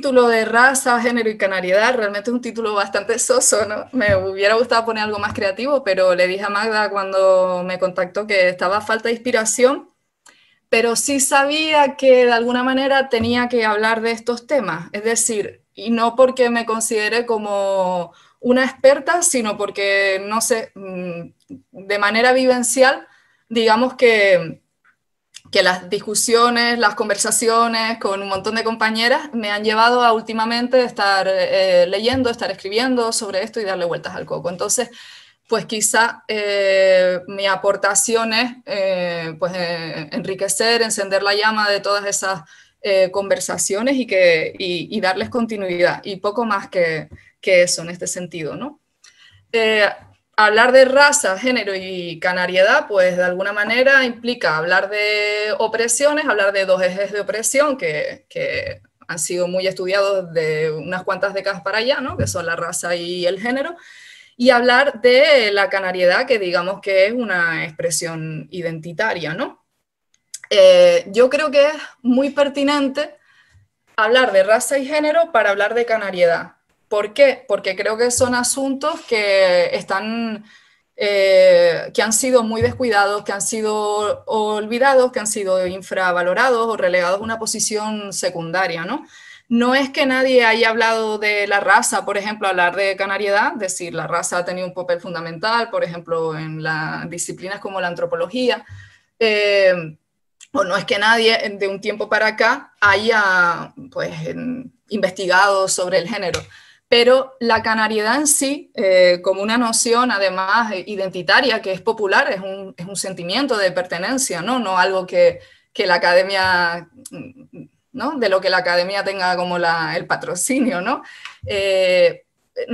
título de raza, género y canariedad realmente es un título bastante soso, ¿no? Me hubiera gustado poner algo más creativo, pero le dije a Magda cuando me contactó que estaba a falta de inspiración, pero sí sabía que de alguna manera tenía que hablar de estos temas, es decir, y no porque me considere como una experta, sino porque, no sé, mm, de manera vivencial, digamos que que las discusiones, las conversaciones con un montón de compañeras me han llevado a últimamente estar eh, leyendo, estar escribiendo sobre esto y darle vueltas al coco. Entonces, pues quizá eh, mi aportación es eh, pues, enriquecer, encender la llama de todas esas conversaciones y, que, darles continuidad y poco más que, que eso en este sentido, ¿no? hablar de raza, género y canariedad, pues de alguna manera implica hablar de opresiones, hablar de dos ejes de opresión que, han sido muy estudiados de unas cuantas décadas para allá, ¿no? que son la raza y el género, y hablar de la canariedad, que digamos que es una expresión identitaria. ¿no? Eh, yo creo que es muy pertinente hablar de raza y género para hablar de canariedad, ¿Por qué? Porque creo que son asuntos que están... Eh, que han sido muy descuidados, que han sido olvidados, que han sido infravalorados o relegados a una posición secundaria, ¿no? No es que nadie haya hablado de la raza, por ejemplo, hablar de canariedad, decir, la raza ha tenido un papel fundamental, por ejemplo, en las disciplinas como la antropología, eh, o no es que nadie de un tiempo para acá haya, pues, investigado sobre el género. Pero la canariedad en sí, eh, como una noción además eh, identitaria que es popular, es un, sentimiento de pertenencia, ¿no? No algo que, la academia, mm, mm, ¿no? De lo que la academia tenga como el patrocinio, ¿no? Eh,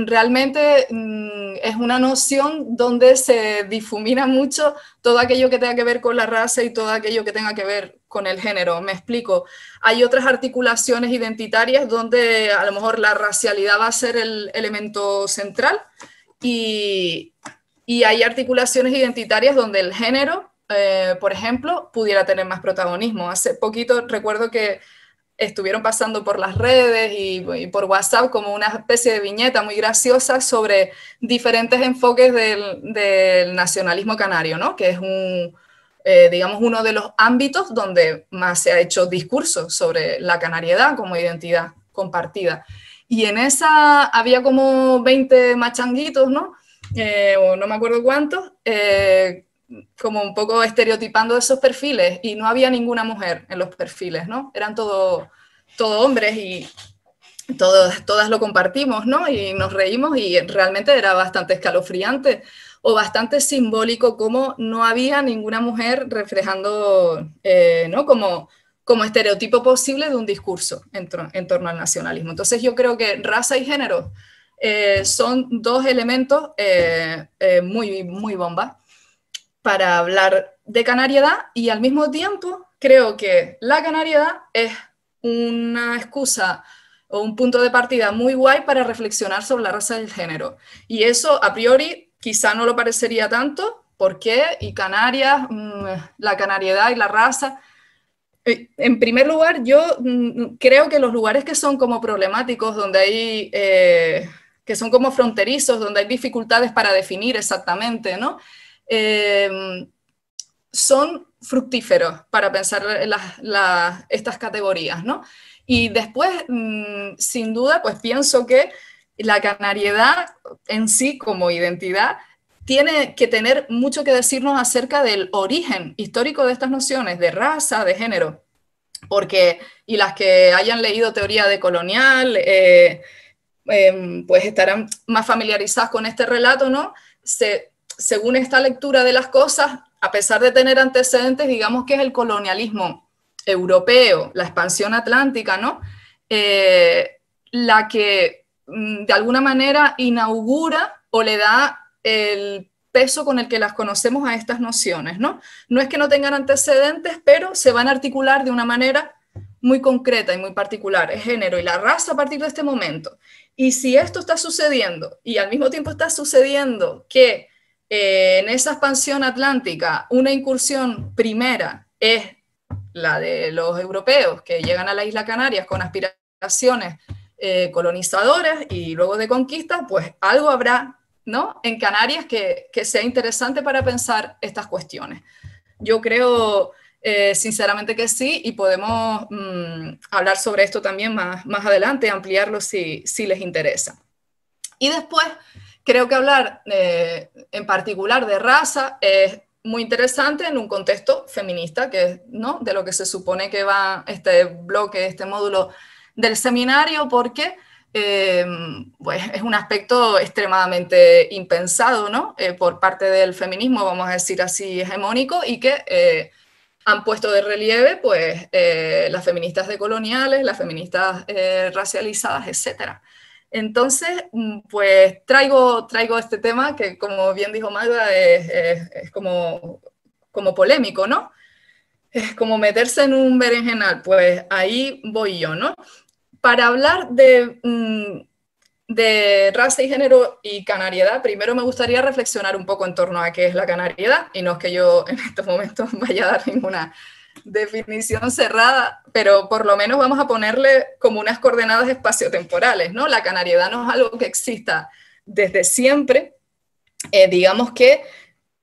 realmente mm, es una noción donde se difumina mucho todo aquello que tenga que ver con la raza y todo aquello que tenga que ver con el género. Me explico. Hay otras articulaciones identitarias donde a lo mejor la racialidad va a ser el elemento central y, hay articulaciones identitarias donde el género, eh, por ejemplo, pudiera tener más protagonismo. Hace poquito recuerdo que estuvieron pasando por las redes y, por WhatsApp como una especie de viñeta muy graciosa sobre diferentes enfoques del, nacionalismo canario, ¿no? que es un, eh, digamos, uno de los ámbitos donde más se ha hecho discurso sobre la canariedad como identidad compartida. Y en esa había como 20 machanguitos, ¿no? Eh, o no me acuerdo cuántos, eh, como un poco estereotipando esos perfiles y no había ninguna mujer en los perfiles, ¿no? Eran todo, hombres y todos, todas lo compartimos, ¿no? Y nos reímos y realmente era bastante escalofriante o bastante simbólico como no había ninguna mujer reflejando, eh, ¿no? Como, estereotipo posible de un discurso en, torno al nacionalismo. Entonces yo creo que raza y género eh, son dos elementos eh, muy, muy bomba para hablar de canariedad y al mismo tiempo creo que la canariedad es una excusa o un punto de partida muy guay para reflexionar sobre la raza del género. Y eso a priori quizá no lo parecería tanto, ¿por qué? y Canarias, mm, la canariedad y la raza. Eh, en primer lugar, yo mm, creo que los lugares que son como problemáticos, donde hay, eh, que son como fronterizos, donde hay dificultades para definir exactamente, ¿no? Em, son fructíferos para pensar estas categorías, ¿no? Y después, mm, sin duda, pues pienso que la canariedad en sí como identidad tiene que tener mucho que decirnos acerca del origen histórico de estas nociones de raza, de género, porque, y las que hayan leído teoría de colonial, eh, em, pues estarán más familiarizadas con este relato, ¿no? Se, según esta lectura de las cosas, a pesar de tener antecedentes, digamos que es el colonialismo europeo, la expansión atlántica, ¿no? Eh, la que mm, de alguna manera inaugura o le da el peso con el que las conocemos a estas nociones, ¿no? No es que no tengan antecedentes, pero se van a articular de una manera muy concreta y muy particular, el género y la raza a partir de este momento. Y si esto está sucediendo y al mismo tiempo está sucediendo que eh, en esa expansión atlántica, una incursión primera es la de los europeos que llegan a la isla Canarias con aspiraciones eh, colonizadoras y luego de conquista, pues algo habrá ¿no? en Canarias que, sea interesante para pensar estas cuestiones. Yo creo eh, sinceramente que sí y podemos mm, hablar sobre esto también más, más adelante, ampliarlo si, si les interesa. Y después, Creo que hablar eh, en particular de raza es muy interesante en un contexto feminista, que es de lo que se supone que va este bloque, este módulo del seminario, porque eh, pues, es un aspecto extremadamente impensado eh, por parte del feminismo, vamos a decir así, hegemónico, y que han puesto de relieve pues, las feministas decoloniales, las feministas racializadas, etcétera. Entonces, mm, pues traigo, traigo este tema que, como bien dijo Magda, es, como, polémico, ¿no? Es como meterse en un berenjenal, pues ahí voy yo, ¿no? Para hablar de, mm, de raza y género y canariedad, primero me gustaría reflexionar un poco en torno a qué es la canariedad, y no es que yo en estos momentos vaya a dar ninguna definición cerrada, pero por lo menos vamos a ponerle como unas coordenadas espaciotemporales, ¿no? La canariedad no es algo que exista desde siempre, eh, digamos que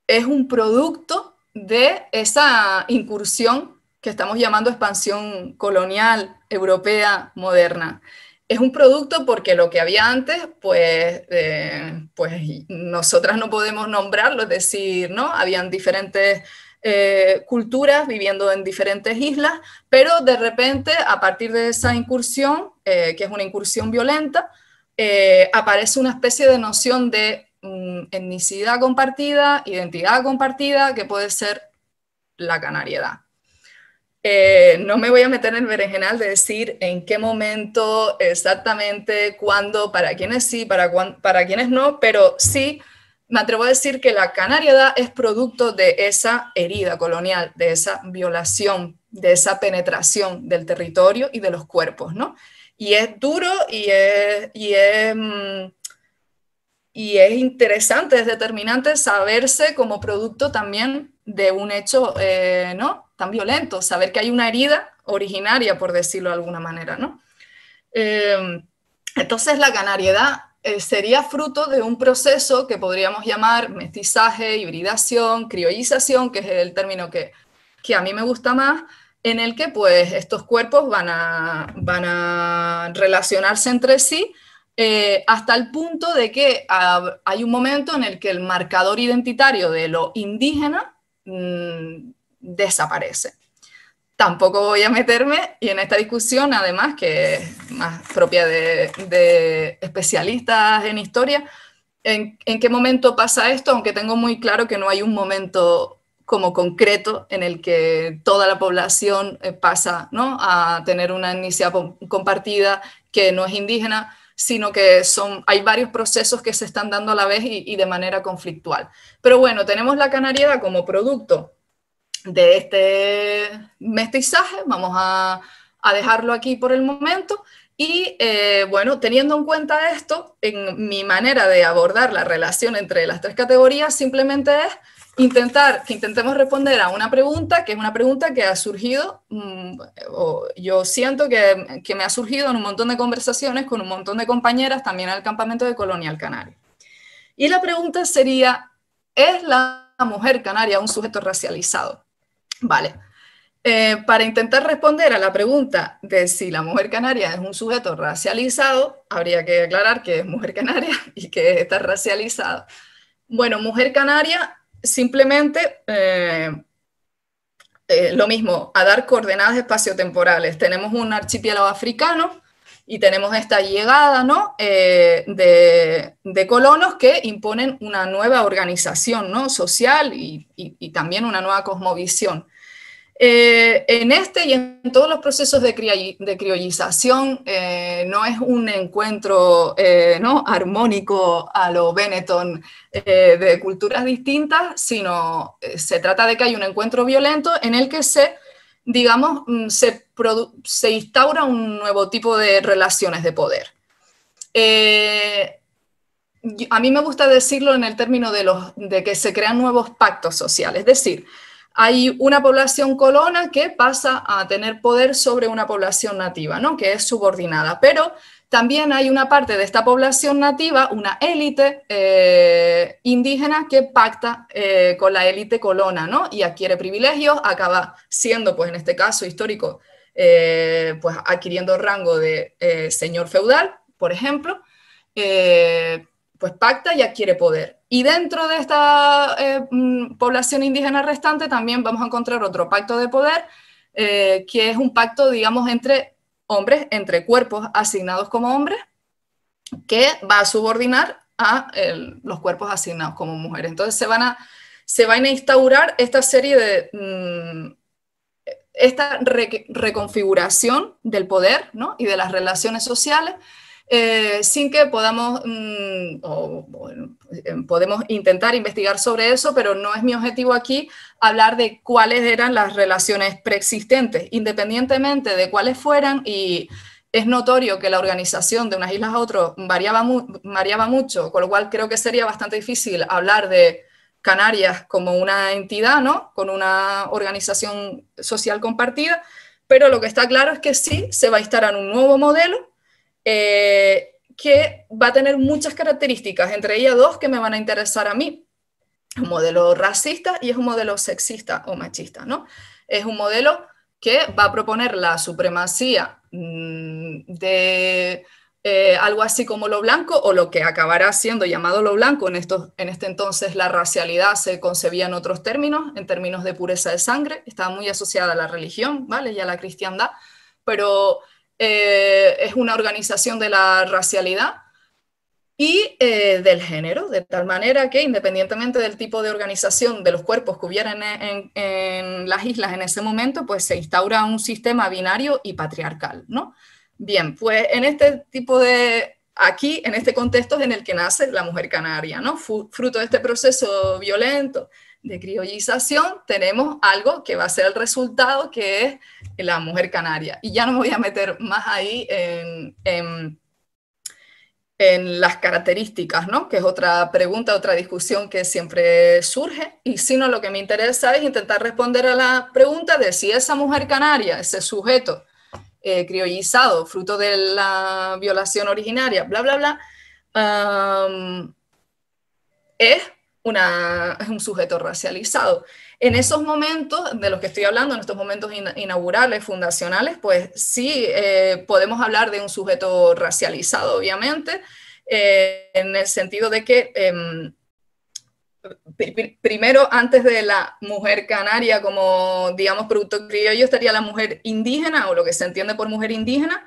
es un producto de esa incursión que estamos llamando expansión colonial europea moderna. Es un producto porque lo que había antes, pues, eh, pues nosotras no podemos nombrarlo, es decir, ¿no? Habían diferentes eh, culturas viviendo en diferentes islas, pero de repente, a partir de esa incursión, eh, que es una incursión violenta, eh, aparece una especie de noción de mm, etnicidad compartida, identidad compartida, que puede ser la canariedad. no me voy a meter en el berenjenal de decir en qué momento, exactamente, cuándo, para quiénes sí, para, para quiénes no, pero sí me atrevo a decir que la canariedad es producto de esa herida colonial, de esa violación, de esa penetración del territorio y de los cuerpos, ¿no? Y es duro y es, y es, mm, interesante, es determinante saberse como producto también de un hecho, eh, ¿no? Tan violento, saber que hay una herida originaria, por decirlo de alguna manera, ¿no? Eh, entonces la canariedad eh, sería fruto de un proceso que podríamos llamar mestizaje, hibridación, criolización, que es el término que, a mí me gusta más, en el que pues estos cuerpos van a, relacionarse entre sí eh, hasta el punto de que hay un momento en el que el marcador identitario de lo indígena mm, desaparece tampoco voy a meterme y en esta discusión, además, que es más propia de, especialistas en historia, en, qué momento pasa esto, aunque tengo muy claro que no hay un momento como concreto en el que toda la población eh, pasa ¿no? a tener una iniciativa compartida que no es indígena, sino que son, hay varios procesos que se están dando a la vez y, y de manera conflictual. Pero bueno, tenemos la canariedad como producto de este mestizaje. Vamos a, dejarlo aquí por el momento. Y eh, bueno, teniendo en cuenta esto, en mi manera de abordar la relación entre las tres categorías simplemente es intentar que intentemos responder a una pregunta que es una pregunta que ha surgido, mm, o yo siento que, me ha surgido en un montón de conversaciones con un montón de compañeras también al campamento de Colonial canaria Y la pregunta sería, ¿es la mujer canaria un sujeto racializado? Vale. Eh, para intentar responder a la pregunta de si la mujer canaria es un sujeto racializado, habría que aclarar que es mujer canaria y que está racializada. Bueno, mujer canaria simplemente eh, eh, lo mismo, a dar coordenadas espaciotemporales. Tenemos un archipiélago africano y tenemos esta llegada de, colonos que imponen una nueva organización social y, también una nueva cosmovisión. Eh, en este y en todos los procesos de, criollización eh, no es un encuentro eh, ¿no? armónico a lo Benetton de culturas distintas, sino se trata de que hay un encuentro violento en el que se, digamos, mm, se, instaura un nuevo tipo de relaciones de poder a mí me gusta decirlo en el término de, los, de que se crean nuevos pactos sociales, es decir, hay una población colona que pasa a tener poder sobre una población nativa, ¿no? que es subordinada. Pero también hay una parte de esta población nativa, una élite eh, indígena que pacta eh, con la élite colona ¿no? y adquiere privilegios, acaba siendo, pues en este caso histórico, eh, pues adquiriendo rango de señor feudal, por ejemplo pues pacta y adquiere poder. Y dentro de esta eh, mm, población indígena restante también vamos a encontrar otro pacto de poder, eh, que es un pacto, digamos, entre hombres, entre cuerpos asignados como hombres, que va a subordinar a los cuerpos asignados como mujeres. Entonces se van a, instaurar esta serie de... Mm, esta reconfiguración del poder ¿no? y de las relaciones sociales eh, sin que podamos, mm, em, podemos intentar investigar sobre eso, pero no es mi objetivo aquí hablar de cuáles eran las relaciones preexistentes, independientemente de cuáles fueran y es notorio que la organización de unas islas a otras variaba, mucho, con lo cual creo que sería bastante difícil hablar de Canarias como una entidad, ¿no? Con una organización social compartida, pero lo que está claro es que sí se va a instalar un nuevo modelo eh, que va a tener muchas características, entre ellas dos que me van a interesar a mí. un modelo racista y es un modelo sexista o machista, ¿no? Es un modelo que va a proponer la supremacía mm, de eh, algo así como lo blanco o lo que acabará siendo llamado lo blanco. En, estos, en este entonces la racialidad se concebía en otros términos, en términos de pureza de sangre, estaba muy asociada a la religión, ¿vale? Y a la cristiandad, pero eh, es una organización de la racialidad y eh, del género, de tal manera que independientemente del tipo de organización de los cuerpos que hubieran en, las islas en ese momento, pues se instaura un sistema binario y patriarcal, ¿no? Bien, pues en este tipo de, aquí, en este contexto es en el que nace la mujer canaria, ¿no? Fruto de este proceso violento de criollización, tenemos algo que va a ser el resultado, que es la mujer canaria. Y ya no me voy a meter más ahí en, las características, ¿no? que es otra pregunta, otra discusión que siempre surge. Y sino lo que me interesa es intentar responder a la pregunta de si esa mujer canaria, ese sujeto eh, criollizado, fruto de la violación originaria, bla, bla, bla, es es un sujeto racializado. En esos momentos de los que estoy hablando, en estos momentos inaugurales, fundacionales, pues sí eh, podemos hablar de un sujeto racializado, obviamente, eh, en el sentido de que... Em, primero, antes de la mujer canaria como, digamos, producto criollo, estaría la mujer indígena o lo que se entiende por mujer indígena.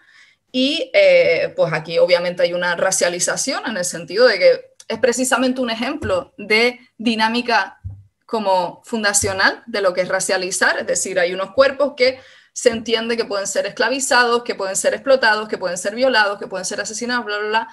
Y eh, pues aquí obviamente hay una racialización en el sentido de que es precisamente un ejemplo de dinámica como fundacional de lo que es racializar, es decir, hay unos cuerpos que se entiende que pueden ser esclavizados, que pueden ser explotados, que pueden ser violados, que pueden ser asesinados, bla, bla,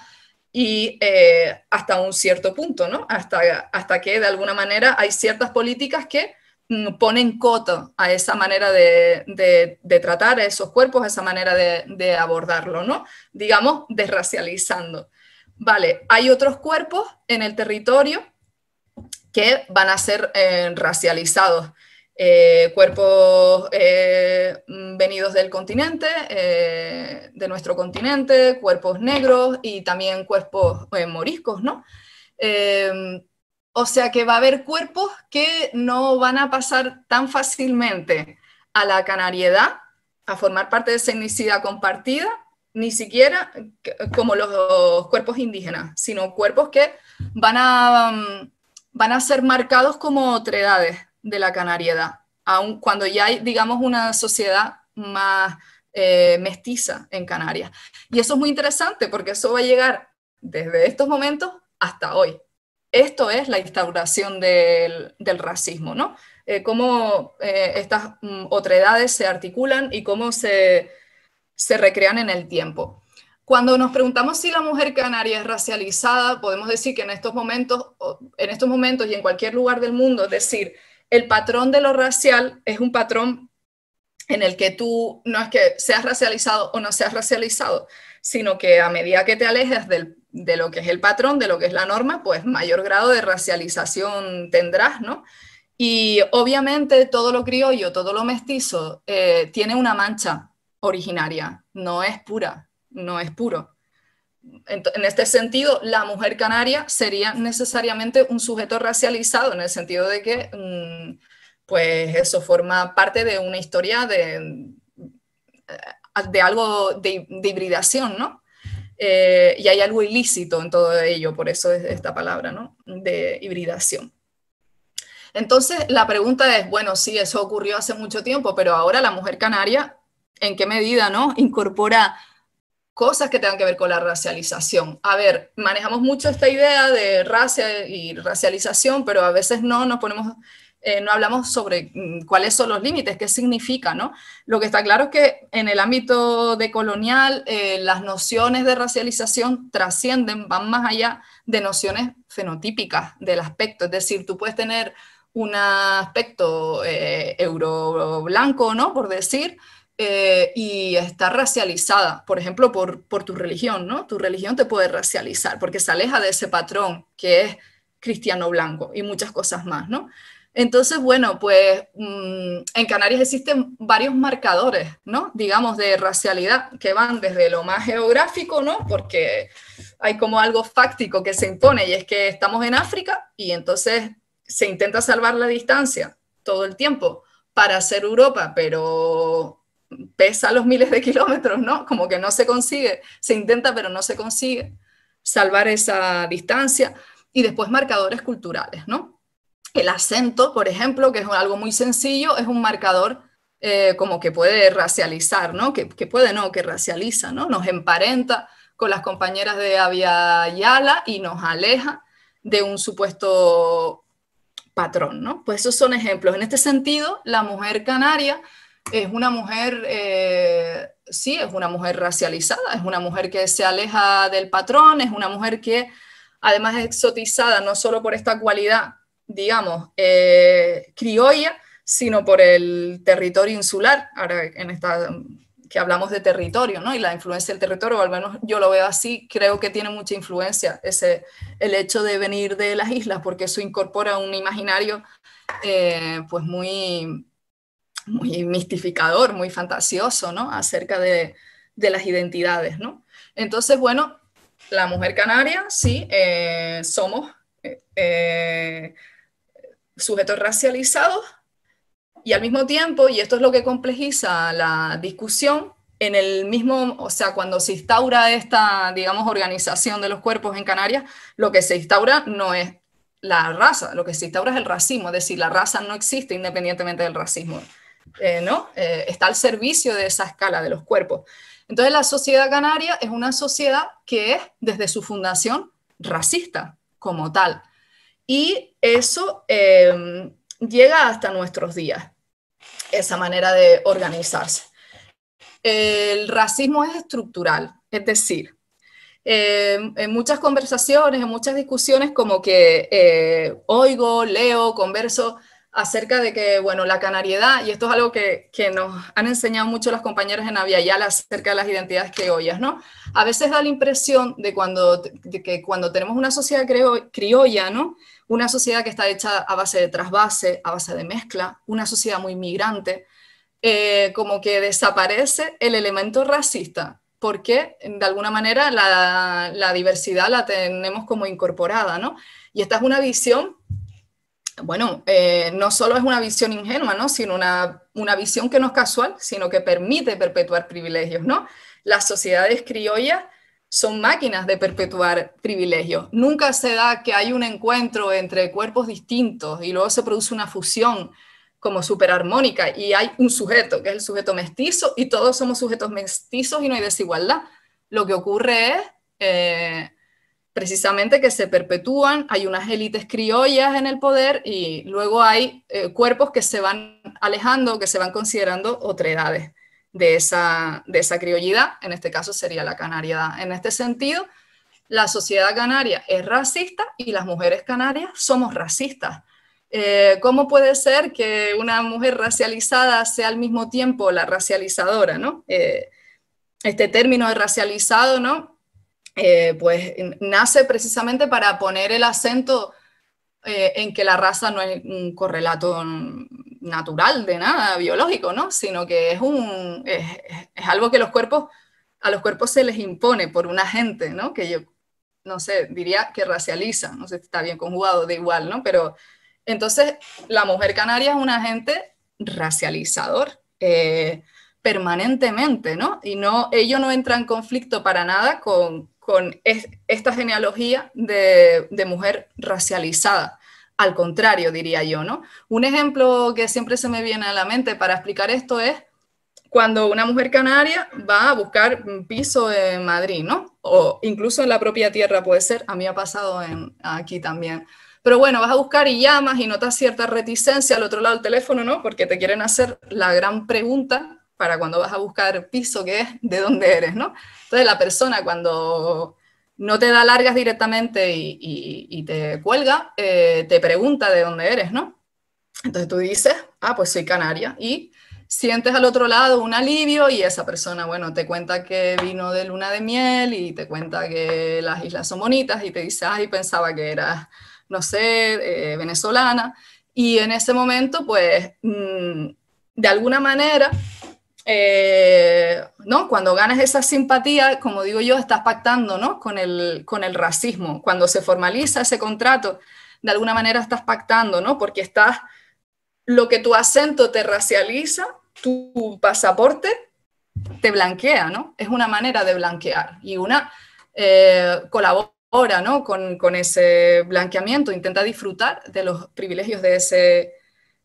y eh, hasta un cierto punto, ¿no? Hasta, hasta que de alguna manera hay ciertas políticas que mm, ponen coto a esa manera de, tratar a esos cuerpos, a esa manera de, abordarlo, ¿no? Digamos, desracializando. Vale, hay otros cuerpos en el territorio que van a ser eh, racializados. Eh, cuerpos eh, mm, venidos del continente, de nuestro continente, cuerpos negros y también cuerpos moriscos, ¿no? o sea que va a haber cuerpos que no van a pasar tan fácilmente a la canariedad, a formar parte de esa compartida, ni siquiera como los cuerpos indígenas, sino cuerpos que van a, van a ser marcados como otredades de la canariedad, aun cuando ya hay, digamos, una sociedad más eh, mestiza en Canarias. Y eso es muy interesante porque eso va a llegar desde estos momentos hasta hoy. Esto es la instauración del, racismo, ¿no? Eh, cómo eh, estas mm, otredades se articulan y cómo se, se recrean en el tiempo. Cuando nos preguntamos si la mujer canaria es racializada, podemos decir que en estos momentos, en estos momentos y en cualquier lugar del mundo, es decir, el patrón de lo racial es un patrón en el que tú no es que seas racializado o no seas racializado, sino que a medida que te alejas de lo que es el patrón, de lo que es la norma, pues mayor grado de racialización tendrás, ¿no? Y obviamente todo lo criollo, todo lo mestizo eh, tiene una mancha originaria, no es pura, no es puro. En este sentido, la mujer canaria sería necesariamente un sujeto racializado, en el sentido de que, mm, pues eso forma parte de una historia de, eh, de algo de, hibridación, ¿no? Eh, y hay algo ilícito en todo ello, por eso es esta palabra, ¿no? De hibridación. Entonces, la pregunta es, bueno, sí, eso ocurrió hace mucho tiempo, pero ahora la mujer canaria en qué medida, ¿no? Incorpora cosas que tengan que ver con la racialización. A ver, manejamos mucho esta idea de raza y racialización, pero a veces no nos ponemos, eh, no hablamos sobre mm, cuáles son los límites, qué significa, ¿no? Lo que está claro es que en el ámbito decolonial eh, las nociones de racialización trascienden, van más allá de nociones fenotípicas del aspecto, es decir, tú puedes tener un aspecto eh, euroblanco, ¿no? Por decir, eh, y está racializada, por ejemplo, por, tu religión, ¿no? Tu religión te puede racializar porque se aleja de ese patrón que es cristiano blanco y muchas cosas más, ¿no? Entonces, bueno, pues mm, en Canarias existen varios marcadores, ¿no? Digamos, de racialidad, que van desde lo más geográfico, ¿no? Porque hay como algo fáctico que se impone y es que estamos en África y entonces se intenta salvar la distancia todo el tiempo para hacer Europa, pero pesa los miles de kilómetros, ¿no? Como que no se consigue, se intenta pero no se consigue salvar esa distancia. Y después marcadores culturales, ¿no? El acento, por ejemplo, que es algo muy sencillo, es un marcador eh, como que puede racializar, ¿no? Que, que, puede, no, que racializa, ¿no? Nos emparenta con las compañeras de Avia Yala y nos aleja de un supuesto patrón, ¿no? Pues esos son ejemplos. En este sentido, la mujer canaria es una mujer, eh, sí, es una mujer racializada, es una mujer que se aleja del patrón, es una mujer que además es exotizada no solo por esta cualidad, digamos, eh, criolla, sino por el territorio insular, ahora en esta que hablamos de territorio, ¿no? Y la influencia del territorio, o al menos yo lo veo así, creo que tiene mucha influencia ese, el hecho de venir de las islas, porque eso incorpora un imaginario eh, pues muy muy mistificador, muy fantasioso, ¿no? Acerca de, las identidades, ¿no? Entonces, bueno, la mujer canaria, sí, eh, somos eh, sujetos racializados y al mismo tiempo, y esto es lo que complejiza la discusión, en el mismo, o sea, cuando se instaura esta, digamos, organización de los cuerpos en Canarias, lo que se instaura no es la raza, lo que se instaura es el racismo, es decir, la raza no existe independientemente del racismo. Eh, ¿no? Eh, está al servicio de esa escala de los cuerpos. Entonces la sociedad canaria es una sociedad que es desde su fundación racista como tal. Y eso em, llega hasta nuestros días, esa manera de organizarse. El racismo es estructural, es decir, em, en muchas conversaciones, en muchas discusiones, como que eh, oigo, leo, converso acerca de que, bueno, la canariedad, y esto es algo que, que nos han enseñado mucho los compañeros en Aviala acerca de las identidades criollas, ¿no? A veces da la impresión de, cuando, que cuando tenemos una sociedad criolla, ¿no? Una sociedad que está hecha a base de trasvase, a base de mezcla, una sociedad muy migrante, eh, como que desaparece el elemento racista, porque de alguna manera la, la diversidad la tenemos como incorporada, ¿no? Y esta es una visión bueno, eh, no solo es una visión ingenua, ¿no? sino una, visión que no es casual, sino que permite perpetuar privilegios. ¿no? Las sociedades criollas son máquinas de perpetuar privilegios. Nunca se da que hay un encuentro entre cuerpos distintos y luego se produce una fusión como superarmónica y hay un sujeto, que es el sujeto mestizo, y todos somos sujetos mestizos y no hay desigualdad. Lo que ocurre es eh, precisamente que se perpetúan, hay unas élites criollas en el poder y luego hay eh, cuerpos que se van alejando, que se van considerando otredades de esa, de esa criollidad, en este caso sería la canariedad. En este sentido, la sociedad canaria es racista y las mujeres canarias somos racistas. Eh, ¿Cómo puede ser que una mujer racializada sea al mismo tiempo la racializadora? ¿no? Eh, este término de racializado ¿no? Eh, pues nace precisamente para poner el acento eh, en que la raza no es un correlato natural de nada biológico, ¿no? sino que es, un, es, algo que los cuerpos, a los cuerpos se les impone por una gente, ¿no? que yo no sé, diría que racializa, no sé si está bien conjugado, de igual, ¿no? Pero entonces la mujer canaria es un agente racializador eh, permanentemente, ¿no? Y no, ello no entra en conflicto para nada con con esta genealogía de, mujer racializada. Al contrario, diría yo, ¿no? Un ejemplo que siempre se me viene a la mente para explicar esto es cuando una mujer canaria va a buscar un piso en Madrid, ¿no? O incluso en la propia tierra puede ser, a mí ha pasado en, aquí también. Pero bueno, vas a buscar y llamas y notas cierta reticencia al otro lado del teléfono, ¿no? Porque te quieren hacer la gran pregunta para cuando vas a buscar piso, que es de dónde eres, ¿no? Entonces la persona cuando no te da largas directamente y, te cuelga, eh, te pregunta de dónde eres, ¿no? Entonces tú dices, ah, pues soy canaria. Y sientes al otro lado un alivio y esa persona, bueno, te cuenta que vino de luna de miel y te cuenta que las islas son bonitas y te dice, y pensaba que eras, no sé, eh, venezolana. Y en ese momento, pues, mm, de alguna manera, eh, ¿no? Cuando ganas esa simpatía, como digo yo, estás pactando, ¿no? Con el, con el racismo. Cuando se formaliza ese contrato, de alguna manera estás pactando, ¿no? Porque estás, lo que tu acento te racializa, tu pasaporte te blanquea, ¿no? Es una manera de blanquear y una eh, colabora, ¿no? Con, con ese blanqueamiento, intenta disfrutar de los privilegios de ese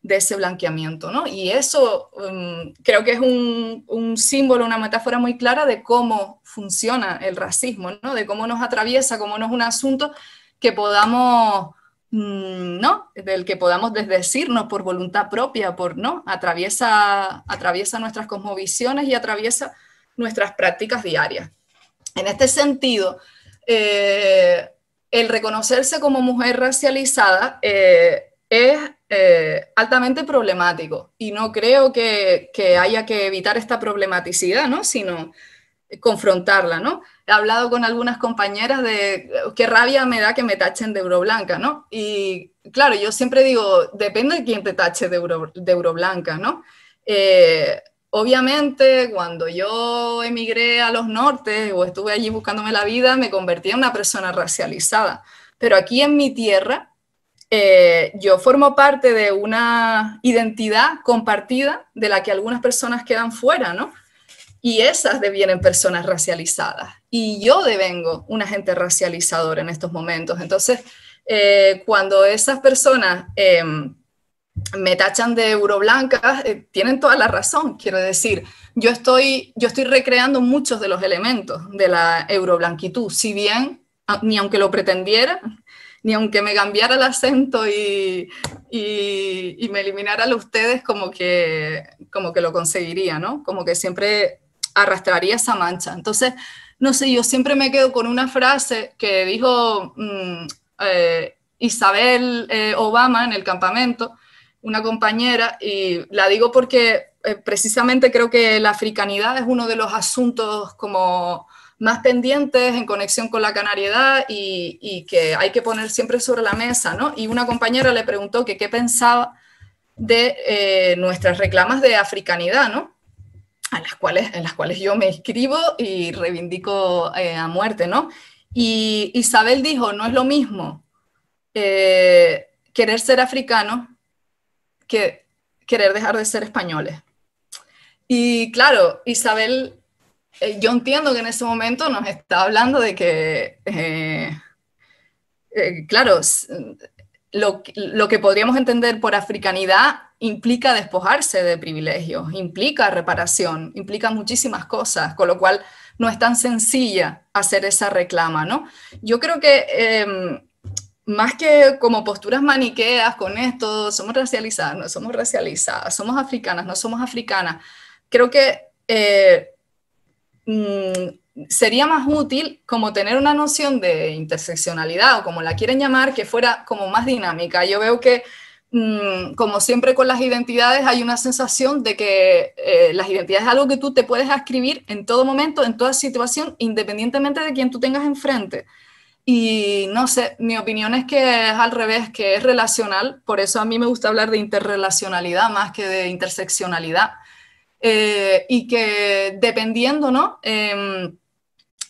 de ese blanqueamiento, ¿no? Y eso um, creo que es un, símbolo, una metáfora muy clara de cómo funciona el racismo, ¿no? De cómo nos atraviesa, cómo no es un asunto que podamos, mm, ¿no? Del que podamos desdecirnos por voluntad propia, por, ¿no? Atraviesa, atraviesa nuestras cosmovisiones y atraviesa nuestras prácticas diarias. En este sentido, eh, el reconocerse como mujer racializada... Eh, es eh, altamente problemático y no creo que, haya que evitar esta problematicidad, ¿no? sino confrontarla. ¿no? He hablado con algunas compañeras de oh, qué rabia me da que me tachen de Euroblanca, ¿no? y claro, yo siempre digo, depende de quién te tache de, Euroblanca. ¿no? Eh, obviamente, cuando yo emigré a los norte o estuve allí buscándome la vida, me convertí en una persona racializada. Pero aquí en mi tierra eh, yo formo parte de una identidad compartida de la que algunas personas quedan fuera, ¿no? Y esas devienen personas racializadas. Y yo devengo un agente racializador en estos momentos. Entonces, eh, cuando esas personas eh, me tachan de euroblancas, tienen toda la razón. Quiero decir, yo estoy, yo estoy recreando muchos de los elementos de la euroblanquitud, si bien, ni aunque lo pretendiera, ni aunque me cambiara el acento y, me eliminara a ustedes, como que, como que lo conseguiría, ¿no? Como que siempre arrastraría esa mancha. Entonces, no sé, yo siempre me quedo con una frase que dijo mm, eh, Isabel eh, Obama en el campamento, una compañera, y la digo porque eh, precisamente creo que la africanidad es uno de los asuntos como más pendientes en conexión con la canariedad y, que hay que poner siempre sobre la mesa, ¿no? Y una compañera le preguntó que qué pensaba de eh, nuestras reclamas de africanidad, ¿no? A las cuales, en las cuales yo me inscribo y reivindico eh, a muerte, ¿no? Y Isabel dijo, no es lo mismo eh, querer ser africano que querer dejar de ser españoles. Y claro, Isabel eh, yo entiendo que en ese momento nos está hablando de que, eh, eh, claro, lo, lo, que podríamos entender por africanidad implica despojarse de privilegios, implica reparación, implica muchísimas cosas, con lo cual no es tan sencilla hacer esa reclama, ¿no? Yo creo que em, más que como posturas maniqueas con esto, somos racializadas, no somos racializadas, somos africanas, no somos africanas, creo que Mm, sería más útil como tener una noción de interseccionalidad o como la quieren llamar, que fuera como más dinámica. Yo veo que mm, como siempre con las identidades, hay una sensación de que eh, las identidades es algo que tú te puedes adscribir en todo momento, en toda situación, independientemente de quien tú tengas enfrente. Y no sé, mi opinión es que es al revés, que es relacional, por eso a mí me gusta hablar de interrelacionalidad más que de interseccionalidad, eh, y que dependiendo, ¿no? Em,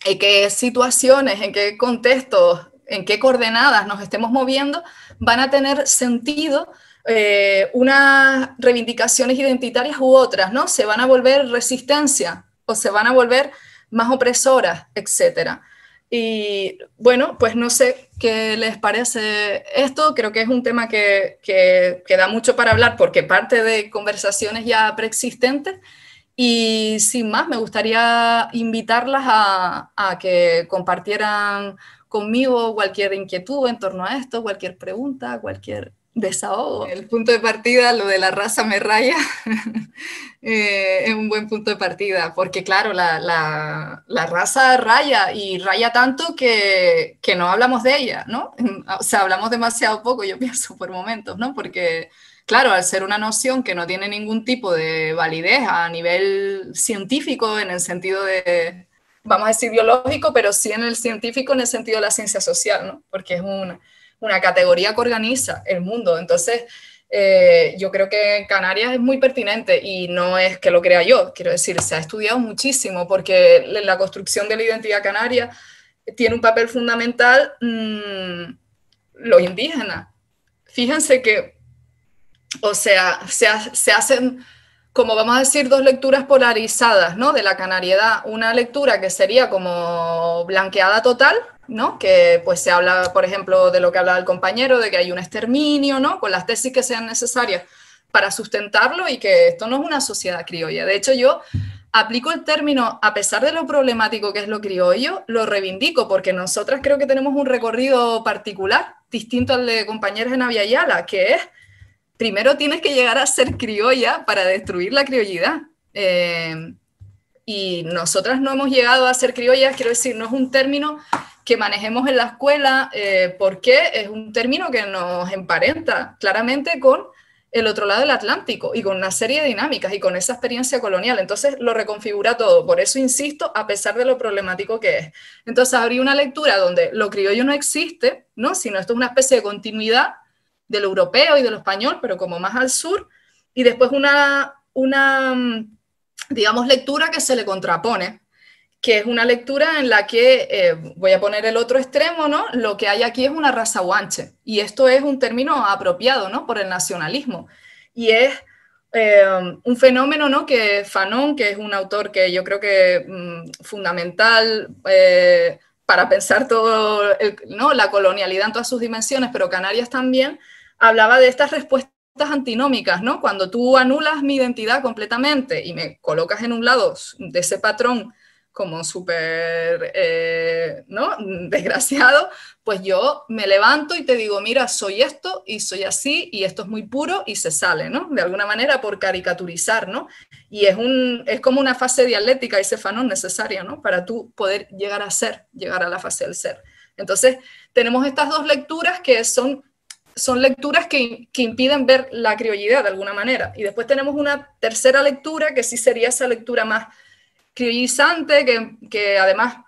en qué situaciones, en qué contextos, en qué coordenadas nos estemos moviendo, van a tener sentido eh, unas reivindicaciones identitarias u otras, ¿no? Se van a volver resistencia o se van a volver más opresoras, etcétera. Y bueno, pues no sé qué les parece esto. Creo que es un tema que, que, da mucho para hablar porque parte de conversaciones ya preexistentes. Y sin más, me gustaría invitarlas a que compartieran conmigo cualquier inquietud en torno a esto, cualquier pregunta, cualquier el punto de partida, lo de la raza me raya, eh, es un buen punto de partida, porque claro, la, raza raya y raya tanto que, que, no hablamos de ella, ¿no? O sea, hablamos demasiado poco, yo pienso, por momentos, ¿no? Porque, claro, al ser una noción que no tiene ningún tipo de validez a nivel científico, en el sentido de vamos a decir biológico, pero sí en el científico, en el sentido de la ciencia social, ¿no? Porque es una, una categoría que organiza el mundo. Entonces, eh, yo creo que Canarias es muy pertinente y no es que lo crea yo, quiero decir, se ha estudiado muchísimo porque en la construcción de la identidad canaria tiene un papel fundamental mm, los indígenas. Fíjense que, o sea, se, se hacen como vamos a decir, dos lecturas polarizadas, ¿no? De la canariedad, una lectura que sería como blanqueada total, ¿no? Que pues se habla, por ejemplo, de lo que hablaba el compañero, de que hay un exterminio, ¿no? Con las tesis que sean necesarias para sustentarlo y que esto no es una sociedad criolla. De hecho, yo aplico el término, a pesar de lo problemático que es lo criollo, lo reivindico porque nosotras creo que tenemos un recorrido particular, distinto al de compañeros en Aviala, que es primero tienes que llegar a ser criolla para destruir la criollidad. Eh, y nosotras no hemos llegado a ser criollas, quiero decir, no es un término que manejemos en la escuela, eh, porque es un término que nos emparenta claramente con el otro lado del Atlántico y con una serie de dinámicas y con esa experiencia colonial. Entonces lo reconfigura todo, por eso insisto, a pesar de lo problemático que es. Entonces habría una lectura donde lo criollo no existe, ¿no? sino esto es una especie de continuidad de lo europeo y de lo español, pero como más al sur, y después una, una mm, digamos, lectura que se le contrapone, que es una lectura en la que, eh, voy a poner el otro extremo, ¿no? Lo que hay aquí es una raza guanche, y esto es un término apropiado, ¿no? Por el nacionalismo, y es eh, un fenómeno, ¿no? Que Fanon, que es un autor que yo creo que mm, fundamental eh, para pensar todo, ¿no? La colonialidad en todas sus dimensiones, pero Canarias también, hablaba de estas respuestas antinómicas, ¿no? Cuando tú anulas mi identidad completamente y me colocas en un lado de ese patrón como súper, eh, ¿no? Desgraciado, pues yo me levanto y te digo, mira, soy esto y soy así y esto es muy puro y se sale, ¿no? De alguna manera por caricaturizar, ¿no? Y es, un, es como una fase dialéctica y cefanón necesaria, ¿no? Para tú poder llegar a ser, llegar a la fase del ser. Entonces, tenemos estas dos lecturas que son son lecturas que, impiden ver la criollidad de alguna manera. Y después tenemos una tercera lectura que sí sería esa lectura más criollizante, que, además,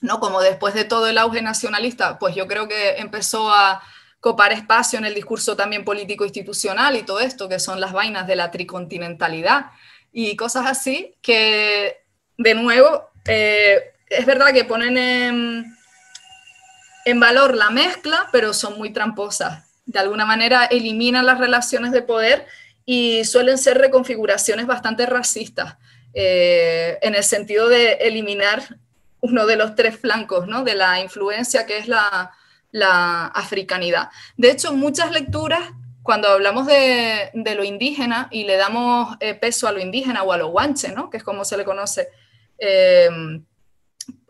¿no? como después de todo el auge nacionalista, pues yo creo que empezó a copar espacio en el discurso también político institucional y todo esto, que son las vainas de la tricontinentalidad y cosas así, que de nuevo, eh, es verdad que ponen en en valor la mezcla, pero son muy tramposas. De alguna manera eliminan las relaciones de poder y suelen ser reconfiguraciones bastante racistas, eh, en el sentido de eliminar uno de los tres flancos ¿no? de la influencia que es la, la africanidad. De hecho, muchas lecturas, cuando hablamos de, de lo indígena y le damos eh, peso a lo indígena o a lo guanche, ¿no? que es como se le conoce, eh,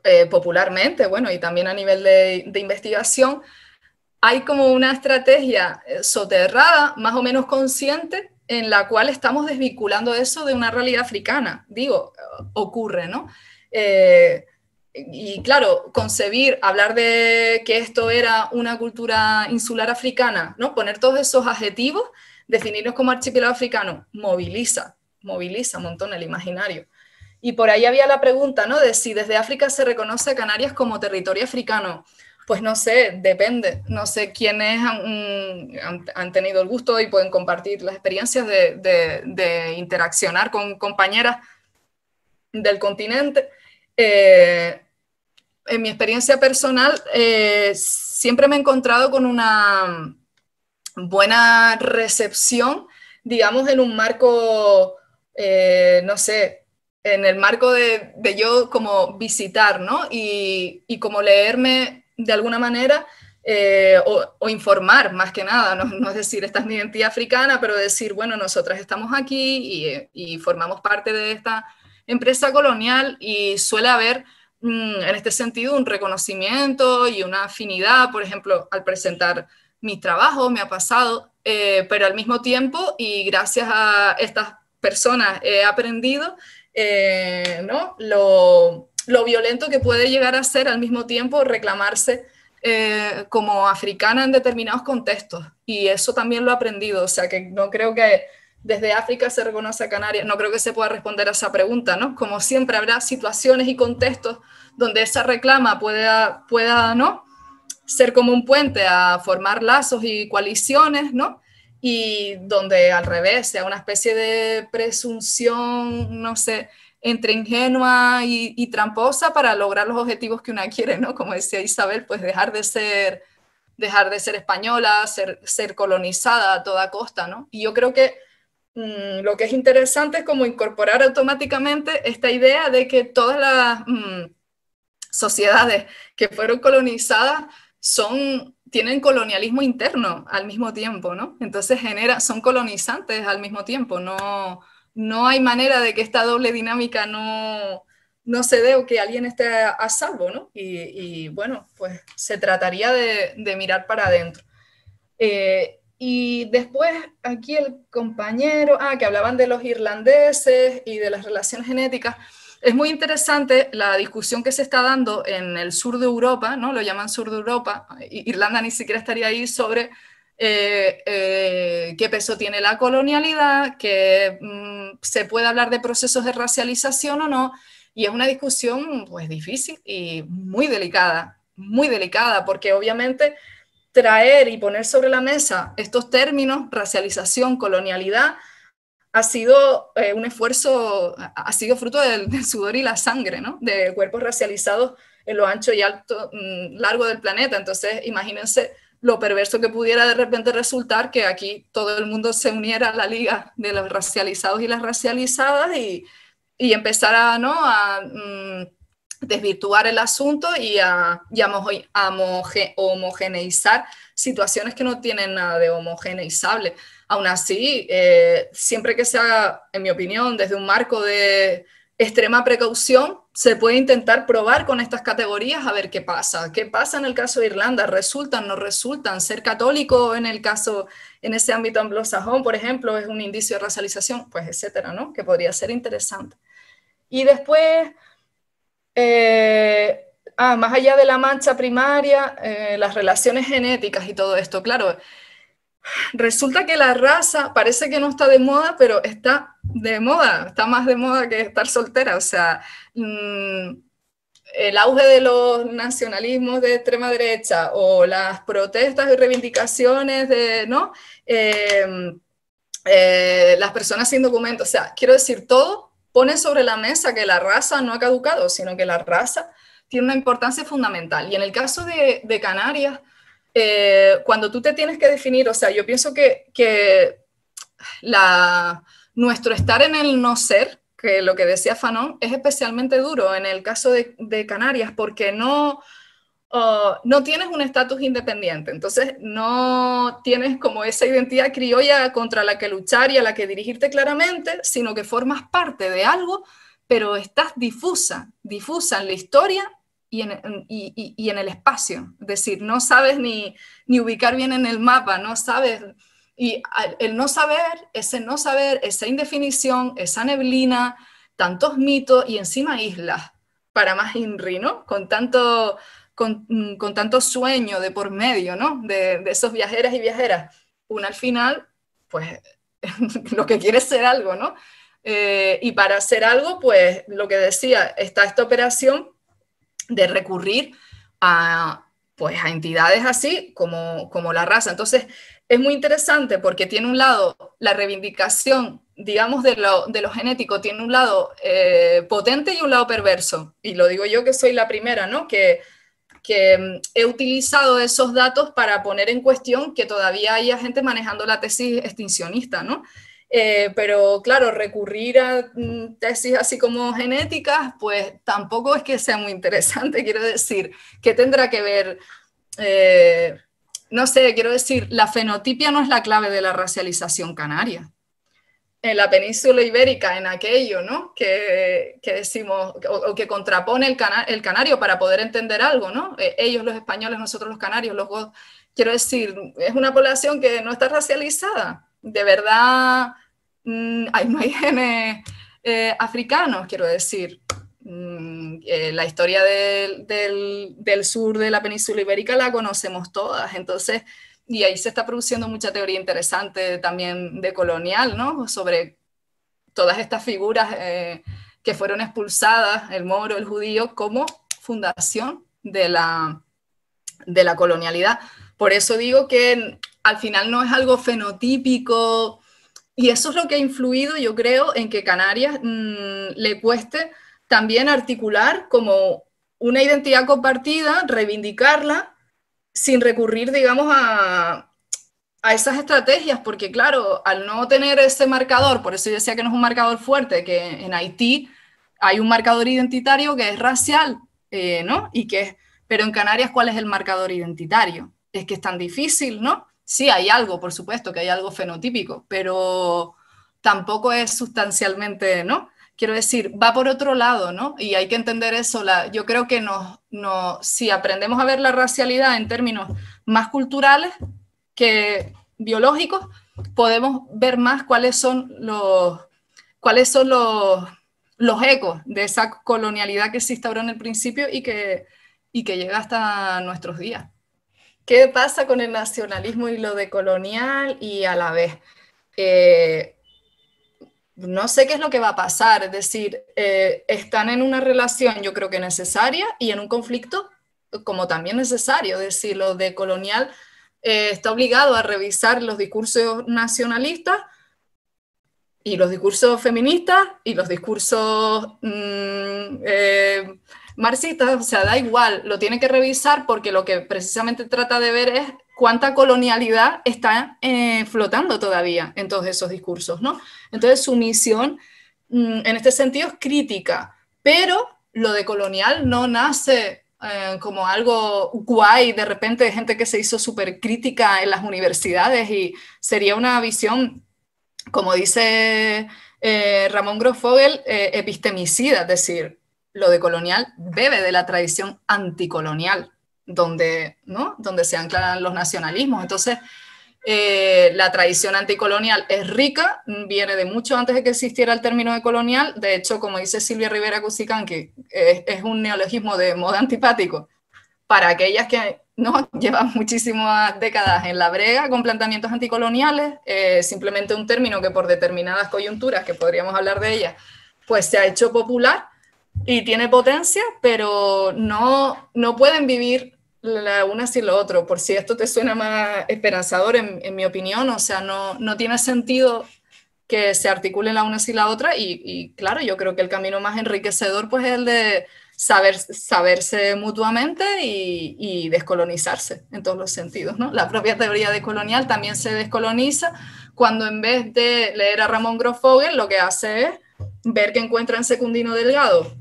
eh, popularmente, bueno, y también a nivel de, investigación, hay como una estrategia eh, soterrada, más o menos consciente, en la cual estamos desvinculando eso de una realidad africana. Digo, eh, ocurre, ¿no? y claro, concebir, hablar de que esto era una cultura insular africana, ¿no? Poner todos esos adjetivos, definirnos como archipiélago africano, moviliza, moviliza un montón el imaginario. Y por ahí había la pregunta, ¿no? De si desde África se reconoce a Canarias como territorio africano. Pues no sé, depende. No sé quiénes han, mm, tenido el gusto y pueden compartir las experiencias de, interaccionar con compañeras del continente. Eh, en mi experiencia personal, eh, siempre me he encontrado con una buena recepción, digamos, en un marco, eh, no sé, en el marco de, yo como visitar, ¿no? Y, y, como leerme de alguna manera eh, o, informar más que nada, no, es decir, esta es mi identidad africana, pero decir, bueno, nosotras estamos aquí y, formamos parte de esta empresa colonial y suele haber mm, en este sentido un reconocimiento y una afinidad, por ejemplo, al presentar mi trabajo, me ha pasado, eh, pero al mismo tiempo y gracias a estas personas he aprendido eh, ¿no? lo, violento que puede llegar a ser al mismo tiempo reclamarse eh, como africana en determinados contextos. Y eso también lo he aprendido, o sea que no creo que desde África se reconozca Canarias, no creo que se pueda responder a esa pregunta, ¿no? Como siempre habrá situaciones y contextos donde esa reclama pueda, pueda ¿no? ser como un puente a formar lazos y coaliciones, ¿no? y donde al revés sea una especie de presunción, no sé, entre ingenua y, tramposa para lograr los objetivos que una quiere, ¿no? Como decía Isabel, pues dejar de ser, dejar de ser española, ser, ser colonizada a toda costa, ¿no? Y yo creo que mm, lo que es interesante es como incorporar automáticamente esta idea de que todas las mm, sociedades que fueron colonizadas son tienen colonialismo interno al mismo tiempo, ¿no? Entonces genera, son colonizantes al mismo tiempo, no, no hay manera de que esta doble dinámica no, no se dé o que alguien esté a salvo, ¿no? Y, bueno, pues se trataría de, mirar para adentro. Eh, y después aquí el compañero, ah, que hablaban de los irlandeses y de las relaciones genéticas es muy interesante la discusión que se está dando en el sur de Europa, ¿no? Lo llaman sur de Europa, Irlanda ni siquiera estaría ahí sobre eh, eh, qué peso tiene la colonialidad, que mm, se puede hablar de procesos de racialización o no, y es una discusión pues difícil y muy delicada, muy delicada, porque obviamente traer y poner sobre la mesa estos términos, racialización, colonialidad, ha sido eh, un esfuerzo, ha sido fruto del, sudor y la sangre, ¿no? De cuerpos racializados en lo ancho y alto, mm, largo del planeta. Entonces, imagínense lo perverso que pudiera de repente resultar que aquí todo el mundo se uniera a la liga de los racializados y las racializadas y, y empezara ¿no? a mm, desvirtuar el asunto y a, a, homogeneizar situaciones que no tienen nada de homogeneizable. Aún así, eh, siempre que se haga, en mi opinión, desde un marco de extrema precaución, se puede intentar probar con estas categorías a ver qué pasa. ¿Qué pasa en el caso de Irlanda? ¿Resultan, no resultan? Ser católico en el caso, en ese ámbito anglosajón, por ejemplo, es un indicio de racialización, pues etcétera, ¿no? Que podría ser interesante. Y después, eh, ah, más allá de la mancha primaria, eh, las relaciones genéticas y todo esto, claro, Resulta que la raza parece que no está de moda, pero está de moda, está más de moda que estar soltera. O sea, mm, el auge de los nacionalismos de extrema derecha o las protestas y reivindicaciones de, ¿no? Em, eh, las personas sin documentos, o sea, quiero decir, todo pone sobre la mesa que la raza no ha caducado, sino que la raza tiene una importancia fundamental. Y en el caso de Canarias, eh, cuando tú te tienes que definir, o sea, yo pienso que, la, nuestro estar en el no ser, que lo que decía Fanon, es especialmente duro en el caso de, Canarias, porque no, uh, no tienes un estatus independiente, entonces no tienes como esa identidad criolla contra la que luchar y a la que dirigirte claramente, sino que formas parte de algo, pero estás difusa, difusa en la historia y en, el espacio. Es decir, no sabes ni, ubicar bien en el mapa, no sabes. Y el no saber, ese no saber, esa indefinición, esa neblina, tantos mitos y encima islas, para más INRI, ¿no? Con tanto, con, mm, tanto sueño de por medio, ¿no? De, esos viajeras y viajeras. Una al final, pues lo que quiere es ser algo, ¿no? Eh, y para ser algo, pues lo que decía, está esta operación de recurrir a, pues, a entidades así como, como la raza. Entonces, es muy interesante porque tiene un lado la reivindicación, digamos, de lo, genético, tiene un lado eh, potente y un lado perverso. Y lo digo yo que soy la primera, ¿no? Que, que mm, he utilizado esos datos para poner en cuestión que todavía haya gente manejando la tesis extincionista, ¿no? Eh, pero claro, recurrir a mm, tesis así como genéticas, pues tampoco es que sea muy interesante, quiero decir, ¿qué tendrá que ver, eh, no sé, quiero decir, la fenotipia no es la clave de la racialización canaria. En la península ibérica, en aquello, ¿no? Que, que decimos, o, que contrapone el, canario para poder entender algo, ¿no? Eh, ellos los españoles, nosotros los canarios, los Quiero decir, es una población que no está racializada. De verdad, no mm, hay genes eh, africanos, quiero decir. Mm, eh, la historia del, sur de la península ibérica la conocemos todas, entonces, y ahí se está produciendo mucha teoría interesante también de colonial, ¿no? Sobre todas estas figuras eh, que fueron expulsadas, el moro, el judío, como fundación de la, de la colonialidad. Por eso digo que al final no es algo fenotípico y eso es lo que ha influido, yo creo, en que Canarias mm, le cueste también articular como una identidad compartida, reivindicarla, sin recurrir, digamos, a, esas estrategias, porque claro, al no tener ese marcador, por eso yo decía que no es un marcador fuerte, que en Haití hay un marcador identitario que es racial, eh, ¿no? Y que pero en Canarias, ¿cuál es el marcador identitario? Es que es tan difícil, ¿no? Sí, hay algo, por supuesto, que hay algo fenotípico, pero tampoco es sustancialmente, ¿no? Quiero decir, va por otro lado, ¿no? Y hay que entender eso. yo creo que si aprendemos a ver la racialidad en términos más culturales que biológicos, podemos ver más cuáles son los, cuáles son los, los ecos de esa colonialidad que se instauró en el principio y que, y que llega hasta nuestros días. ¿Qué pasa con el nacionalismo y lo decolonial y a la vez? Eh, no sé qué es lo que va a pasar, es decir, eh, están en una relación yo creo que necesaria y en un conflicto como también necesario, es decir, lo de colonial eh, está obligado a revisar los discursos nacionalistas y los discursos feministas y los discursos mm, Marxista, o sea, da igual, lo tiene que revisar porque lo que precisamente trata de ver es cuánta colonialidad está eh, flotando todavía en todos esos discursos, ¿no? Entonces su misión mm, en este sentido es crítica, pero lo de colonial no nace eh, como algo guay de repente de gente que se hizo súper crítica en las universidades y sería una visión, como dice eh, Ramón Grofogel, epistemicida, es decir, lo de colonial bebe de la tradición anticolonial, donde, ¿no? donde se anclan los nacionalismos. Entonces, eh, la tradición anticolonial es rica, viene de mucho antes de que existiera el término de colonial. De hecho, como dice Silvia Rivera Cusicán, que es, un neologismo de modo antipático, para aquellas que ¿no? llevan muchísimas décadas en la brega con planteamientos anticoloniales, eh, simplemente un término que por determinadas coyunturas, que podríamos hablar de ellas, pues se ha hecho popular y tiene potencia, pero no, no pueden vivir la una sin lo otro, por si esto te suena más esperanzador en, mi opinión, o sea, no, no tiene sentido que se articulen la una sin la otra y, claro, yo creo que el camino más enriquecedor pues es el de saber, saberse mutuamente y, descolonizarse en todos los sentidos, ¿no? La propia teoría descolonial también se descoloniza cuando en vez de leer a Ramón Grosfogel, lo que hace es ver que encuentra en Secundino Delgado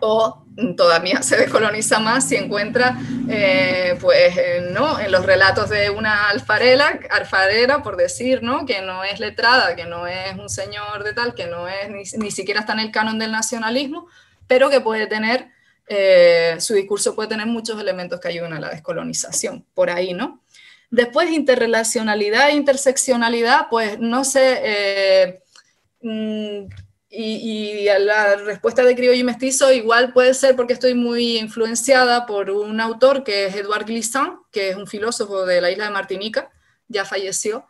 o todavía se descoloniza más si encuentra eh, pues eh, no en los relatos de una alfarela alfarera por decir no que no es letrada que no es un señor de tal que no es ni, siquiera está en el canon del nacionalismo pero que puede tener eh, su discurso puede tener muchos elementos que ayudan a la descolonización por ahí no después interrelacionalidad e interseccionalidad pues no sé mm, y, a la respuesta de criollo y mestizo igual puede ser porque estoy muy influenciada por un autor que es Edouard Glissant, que es un filósofo de la isla de Martinica, ya falleció,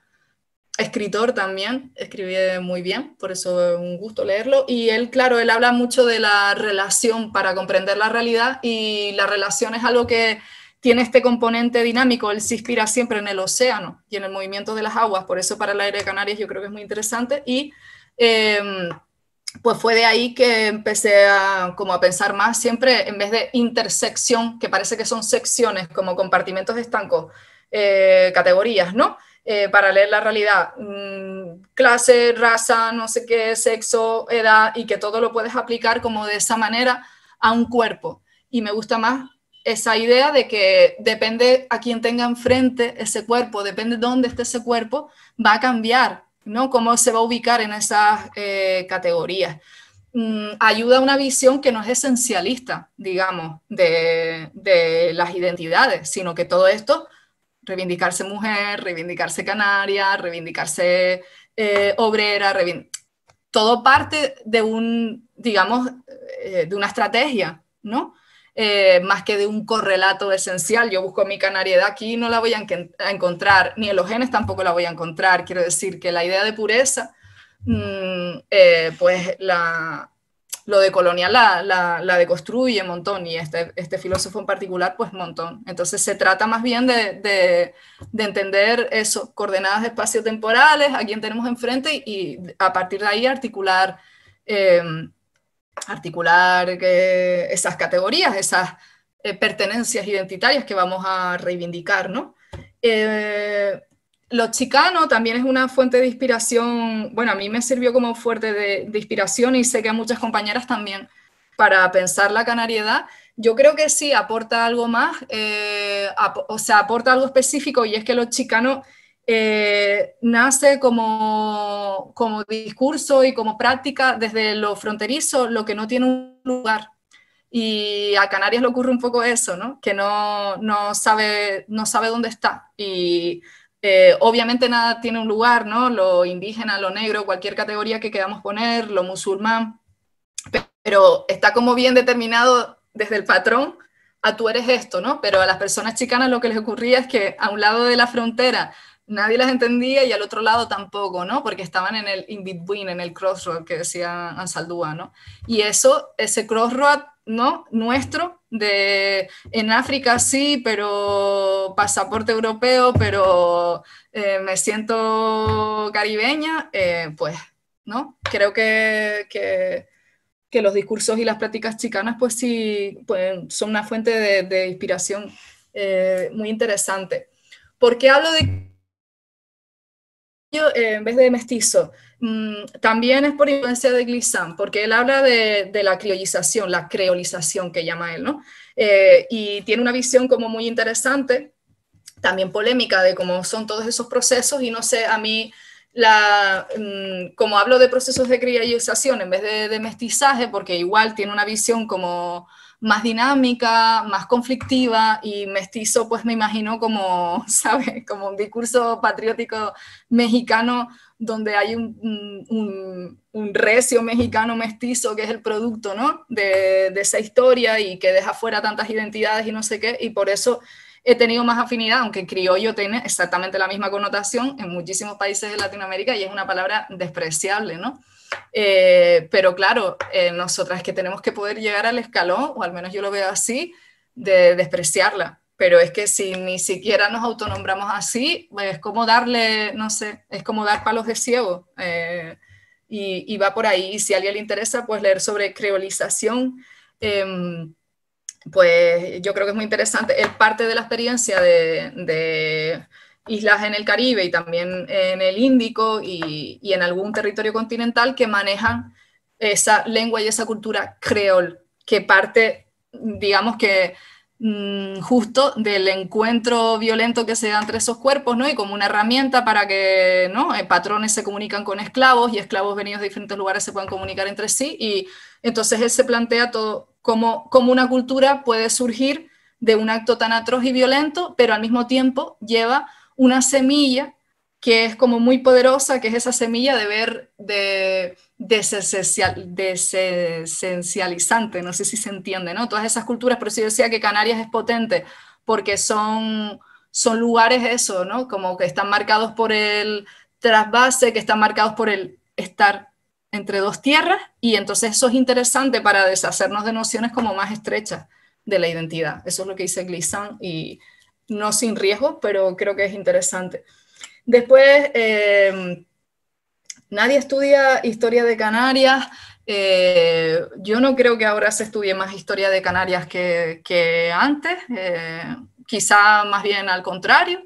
escritor también, escribe muy bien, por eso es un gusto leerlo. Y él, claro, él habla mucho de la relación para comprender la realidad y la relación es algo que tiene este componente dinámico, él se inspira siempre en el océano y en el movimiento de las aguas, por eso para el aire de Canarias yo creo que es muy interesante. Y em, pues fue de ahí que empecé a, como a pensar más siempre en vez de intersección, que parece que son secciones como compartimentos estancos, eh, categorías, ¿no? Eh, para leer la realidad, mm, clase, raza, no sé qué, sexo, edad, y que todo lo puedes aplicar como de esa manera a un cuerpo. Y me gusta más esa idea de que depende a quien tenga enfrente ese cuerpo, depende dónde esté ese cuerpo, va a cambiar ¿no? Cómo se va a ubicar en esas eh, categorías. Mm, ayuda a una visión que no es esencialista, digamos, de, las identidades, sino que todo esto, reivindicarse mujer, reivindicarse canaria, reivindicarse eh, obrera, todo parte de un, digamos, eh, de una estrategia, ¿no? Eh, más que de un correlato esencial. Yo busco mi canariedad aquí y no la voy a, encontrar, ni en los genes tampoco la voy a encontrar. Quiero decir que la idea de pureza, mm, eh, pues lo de colonial la, la, la, deconstruye un montón y este, este filósofo en particular pues un montón. Entonces se trata más bien de, de, entender eso, coordenadas temporales, a quién tenemos enfrente y a partir de ahí articular eh, articular eh, esas categorías, esas eh, pertenencias identitarias que vamos a reivindicar, ¿no? Eh, lo chicano también es una fuente de inspiración, bueno, a mí me sirvió como fuente de, inspiración y sé que a muchas compañeras también para pensar la canariedad. Yo creo que sí aporta algo más, eh, o sea, aporta algo específico y es que los chicanos eh, nace como, como discurso y como práctica desde lo fronterizo, lo que no tiene un lugar. Y a Canarias le ocurre un poco eso, ¿no? que no, sabe, no sabe dónde está. Y eh, obviamente nada tiene un lugar, ¿no? lo indígena, lo negro, cualquier categoría que queramos poner, lo musulmán, pero está como bien determinado desde el patrón a tú eres esto, ¿no? Pero a las personas chicanas lo que les ocurría es que a un lado de la frontera nadie las entendía y al otro lado tampoco, ¿no? Porque estaban en el in-between, en el crossroad que decía Ansaldúa, ¿no? Y eso, ese crossroad, ¿no? Nuestro, de en África sí, pero pasaporte europeo, pero eh, me siento caribeña, eh, pues, ¿no? Creo que, los discursos y las prácticas chicanas, pues sí, pues, son una fuente de, inspiración eh, muy interesante. ¿Por qué hablo de eh, en vez de mestizo, mm, también es por influencia de Glissant, porque él habla de, la criolización, la creolización que llama él, ¿no? Eh, y tiene una visión como muy interesante, también polémica, de cómo son todos esos procesos y no sé, a mí... La, mm, como hablo de procesos de criolización en vez de mestizaje, porque igual tiene una visión como más dinámica, más conflictiva y mestizo, pues me imagino como, ¿sabes? Como un discurso patriótico mexicano donde hay un, recio mexicano mestizo que es el producto, ¿no? De, de esa historia y que deja fuera tantas identidades y no sé qué, y por eso he tenido más afinidad, aunque criollo tiene exactamente la misma connotación en muchísimos países de Latinoamérica y es una palabra despreciable, ¿no? Eh, pero claro, eh, nosotras que tenemos que poder llegar al escalón, o al menos yo lo veo así, de despreciarla. Pero es que si ni siquiera nos autonombramos así, pues, es como darle, no sé, es como dar palos de ciego. Eh, y, va por ahí. si a alguien le interesa, pues leer sobre creolización. Em, pues yo creo que es muy interesante. es parte de la experiencia de, islas en el Caribe y también en el Índico y, en algún territorio continental que manejan esa lengua y esa cultura creol, que parte, digamos que mm, justo del encuentro violento que se da entre esos cuerpos, ¿no? Y como una herramienta para que, ¿no? Eh, patrones se comunican con esclavos y esclavos venidos de diferentes lugares se puedan comunicar entre sí. Y entonces él se plantea todo, como una cultura puede surgir de un acto tan atroz y violento, pero al mismo tiempo lleva una semilla que es como muy poderosa, que es esa semilla de ver de desesencializante, no sé si se entiende, ¿no? Todas esas culturas, pero eso yo decía que Canarias es potente, porque son, son lugares eso, ¿no? Como que están marcados por el trasvase, que están marcados por el estar entre dos tierras y entonces eso es interesante para deshacernos de nociones como más estrechas de la identidad. Eso es lo que dice Glissant, y no sin riesgo, pero creo que es interesante. Después, eh, nadie estudia historia de Canarias. Eh, yo no creo que ahora se estudie más historia de Canarias que, antes, eh, quizá más bien al contrario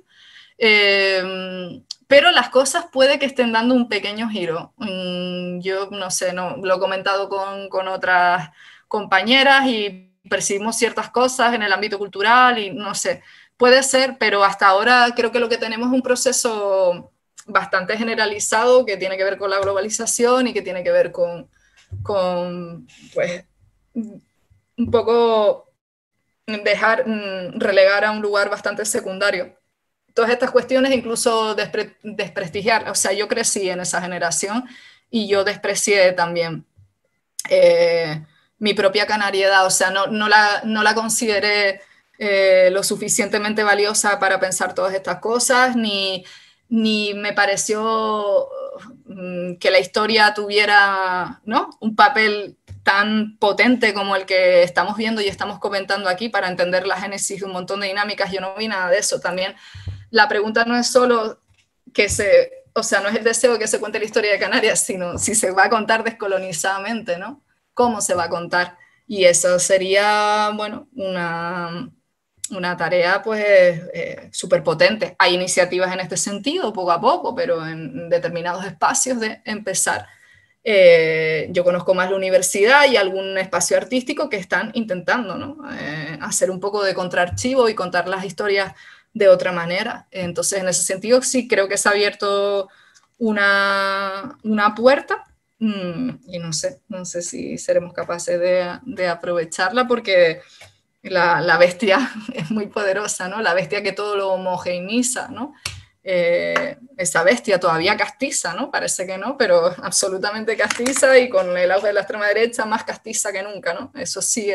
pero las cosas puede que estén dando un pequeño giro. Mm, yo no sé, lo he comentado con, otras compañeras y percibimos ciertas cosas en el ámbito cultural y no sé, puede ser, pero hasta ahora creo que lo que tenemos es un proceso bastante generalizado que tiene que ver con la globalización y que tiene que ver con, con pues, un poco dejar, mm, relegar a un lugar bastante secundario todas estas cuestiones, incluso desprestigiar. O sea, yo crecí en esa generación y yo desprecié también eh, mi propia canariedad, o sea, no, no, la, no la consideré eh, lo suficientemente valiosa para pensar todas estas cosas, ni, me pareció mm, que la historia tuviera ¿no? un papel tan potente como el que estamos viendo y estamos comentando aquí para entender la génesis de un montón de dinámicas. Yo no vi nada de eso también la pregunta no es solo que se, o sea, no es el deseo que se cuente la historia de Canarias, sino si se va a contar descolonizadamente, ¿no? ¿Cómo se va a contar? Y eso sería, bueno, una, una tarea pues eh, súper potente. Hay iniciativas en este sentido, poco a poco, pero en determinados espacios de empezar. Eh, yo conozco más la universidad y algún espacio artístico que están intentando ¿no? Eh, hacer un poco de contraarchivo y contar las historias de otra manera. Entonces, en ese sentido, sí creo que se ha abierto una, puerta mm, y no sé, no sé si seremos capaces de, aprovecharla porque la, bestia es muy poderosa, ¿no? La bestia que todo lo homogeneiza, ¿no? Eh, esa bestia todavía castiza, ¿no? Parece que no, pero absolutamente castiza y con el auge de la extrema derecha más castiza que nunca, ¿no? Eso sí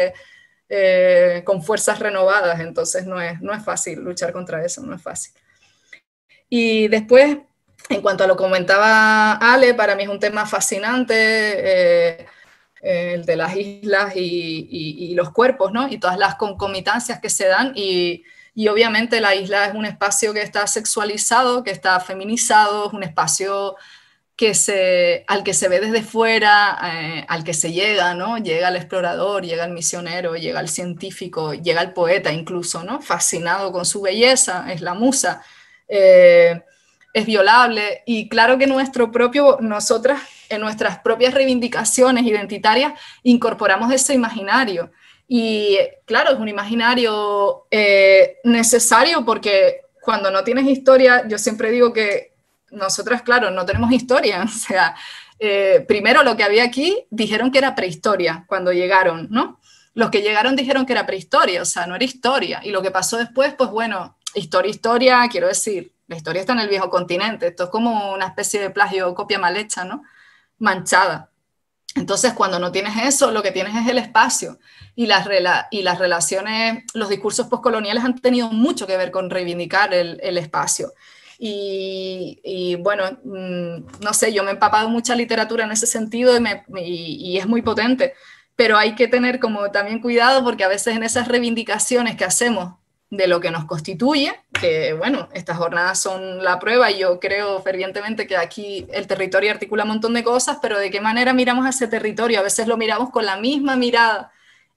eh, con fuerzas renovadas, entonces no es, no es fácil luchar contra eso, no es fácil. Y después, en cuanto a lo que comentaba Ale, para mí es un tema fascinante. Eh, eh, el de las islas y, los cuerpos, ¿no? Y todas las concomitancias que se dan y, y, obviamente la isla es un espacio que está sexualizado, que está feminizado, es un espacio que se, al que se ve desde fuera, eh, al que se llega, ¿no? Llega el explorador, llega el misionero, llega el científico, llega el poeta incluso, ¿no? Fascinado con su belleza, es la musa, eh, es violable y claro que nuestro propio, nosotras, en nuestras propias reivindicaciones identitarias, incorporamos ese imaginario. Y claro, es un imaginario eh, necesario porque cuando no tienes historia, yo siempre digo que nosotros, claro, no tenemos historia, o sea, eh, primero lo que había aquí dijeron que era prehistoria cuando llegaron, ¿no? Los que llegaron dijeron que era prehistoria, o sea, no era historia. Y lo que pasó después, pues bueno, historia, historia, quiero decir, la historia está en el viejo continente, esto es como una especie de plagio, copia mal hecha, ¿no? Manchada. Entonces, cuando no tienes eso, lo que tienes es el espacio. Y las, y las relaciones, los discursos postcoloniales han tenido mucho que ver con reivindicar el espacio. Y, bueno, mm, no sé, yo me he empapado mucha literatura en ese sentido y, y es muy potente, pero hay que tener como también cuidado porque a veces en esas reivindicaciones que hacemos de lo que nos constituye, que bueno, estas jornadas son la prueba y yo creo fervientemente que aquí el territorio articula un montón de cosas, pero de qué manera miramos a ese territorio, a veces lo miramos con la misma mirada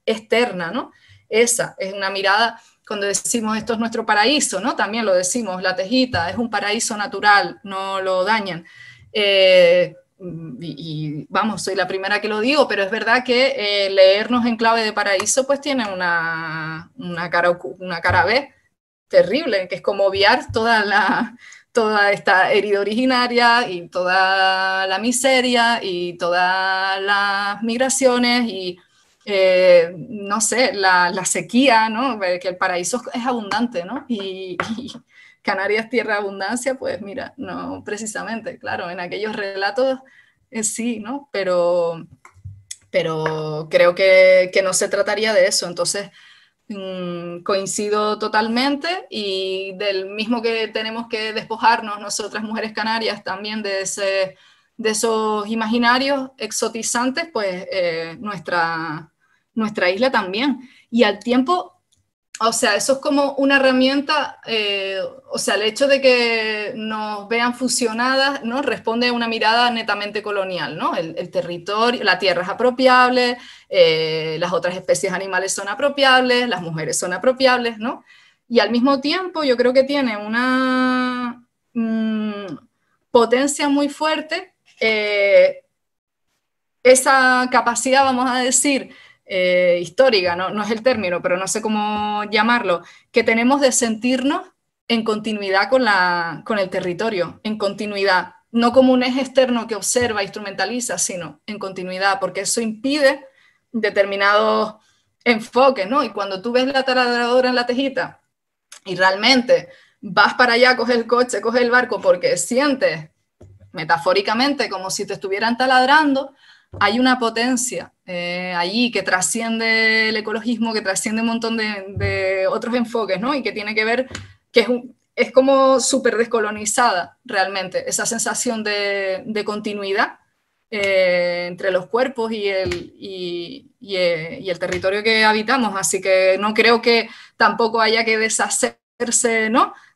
externa, ¿no? Esa es una mirada cuando decimos esto es nuestro paraíso, ¿no? También lo decimos, la tejita es un paraíso natural, no lo dañan. Eh, y, vamos, soy la primera que lo digo, pero es verdad que eh, leernos en clave de paraíso pues tiene una, una, cara, una cara B terrible, que es como obviar toda la, toda esta herida originaria y toda la miseria y todas las migraciones y eh, no sé, la, sequía, ¿no? Eh, que el paraíso es abundante, ¿no? Y, Canarias, tierra abundancia, pues mira, no precisamente, claro, en aquellos relatos eh, sí, ¿no? Pero, pero creo que, no se trataría de eso, entonces mm, coincido totalmente y del mismo que tenemos que despojarnos nosotras mujeres canarias también de, ese, de esos imaginarios exotizantes, pues nuestra, nuestra isla también. Y al tiempo, o sea, eso es como una herramienta, eh, o sea, el hecho de que nos vean fusionadas, ¿no? Responde a una mirada netamente colonial, ¿no? El, territorio, la tierra es apropiable, eh, las otras especies animales son apropiables, las mujeres son apropiables, ¿no? Y al mismo tiempo yo creo que tiene una mm, potencia muy fuerte eh, esa capacidad, vamos a decir, eh, histórica, ¿no? es el término, pero no sé cómo llamarlo, que tenemos de sentirnos en continuidad con, la, con el territorio, en continuidad, no como un eje externo que observa, e instrumentaliza, sino en continuidad, porque eso impide determinados enfoques, ¿no? Y cuando tú ves la taladradora en la tejita y realmente vas para allá, coge el coche, coge el barco, porque sientes metafóricamente como si te estuvieran taladrando, hay una potencia eh, allí que trasciende el ecologismo, que trasciende un montón de, otros enfoques, ¿no? Y que tiene que ver, que es, como súper descolonizada realmente, esa sensación de, continuidad eh, entre los cuerpos eh, y el, territorio que habitamos. Así que no creo que tampoco haya que deshacerse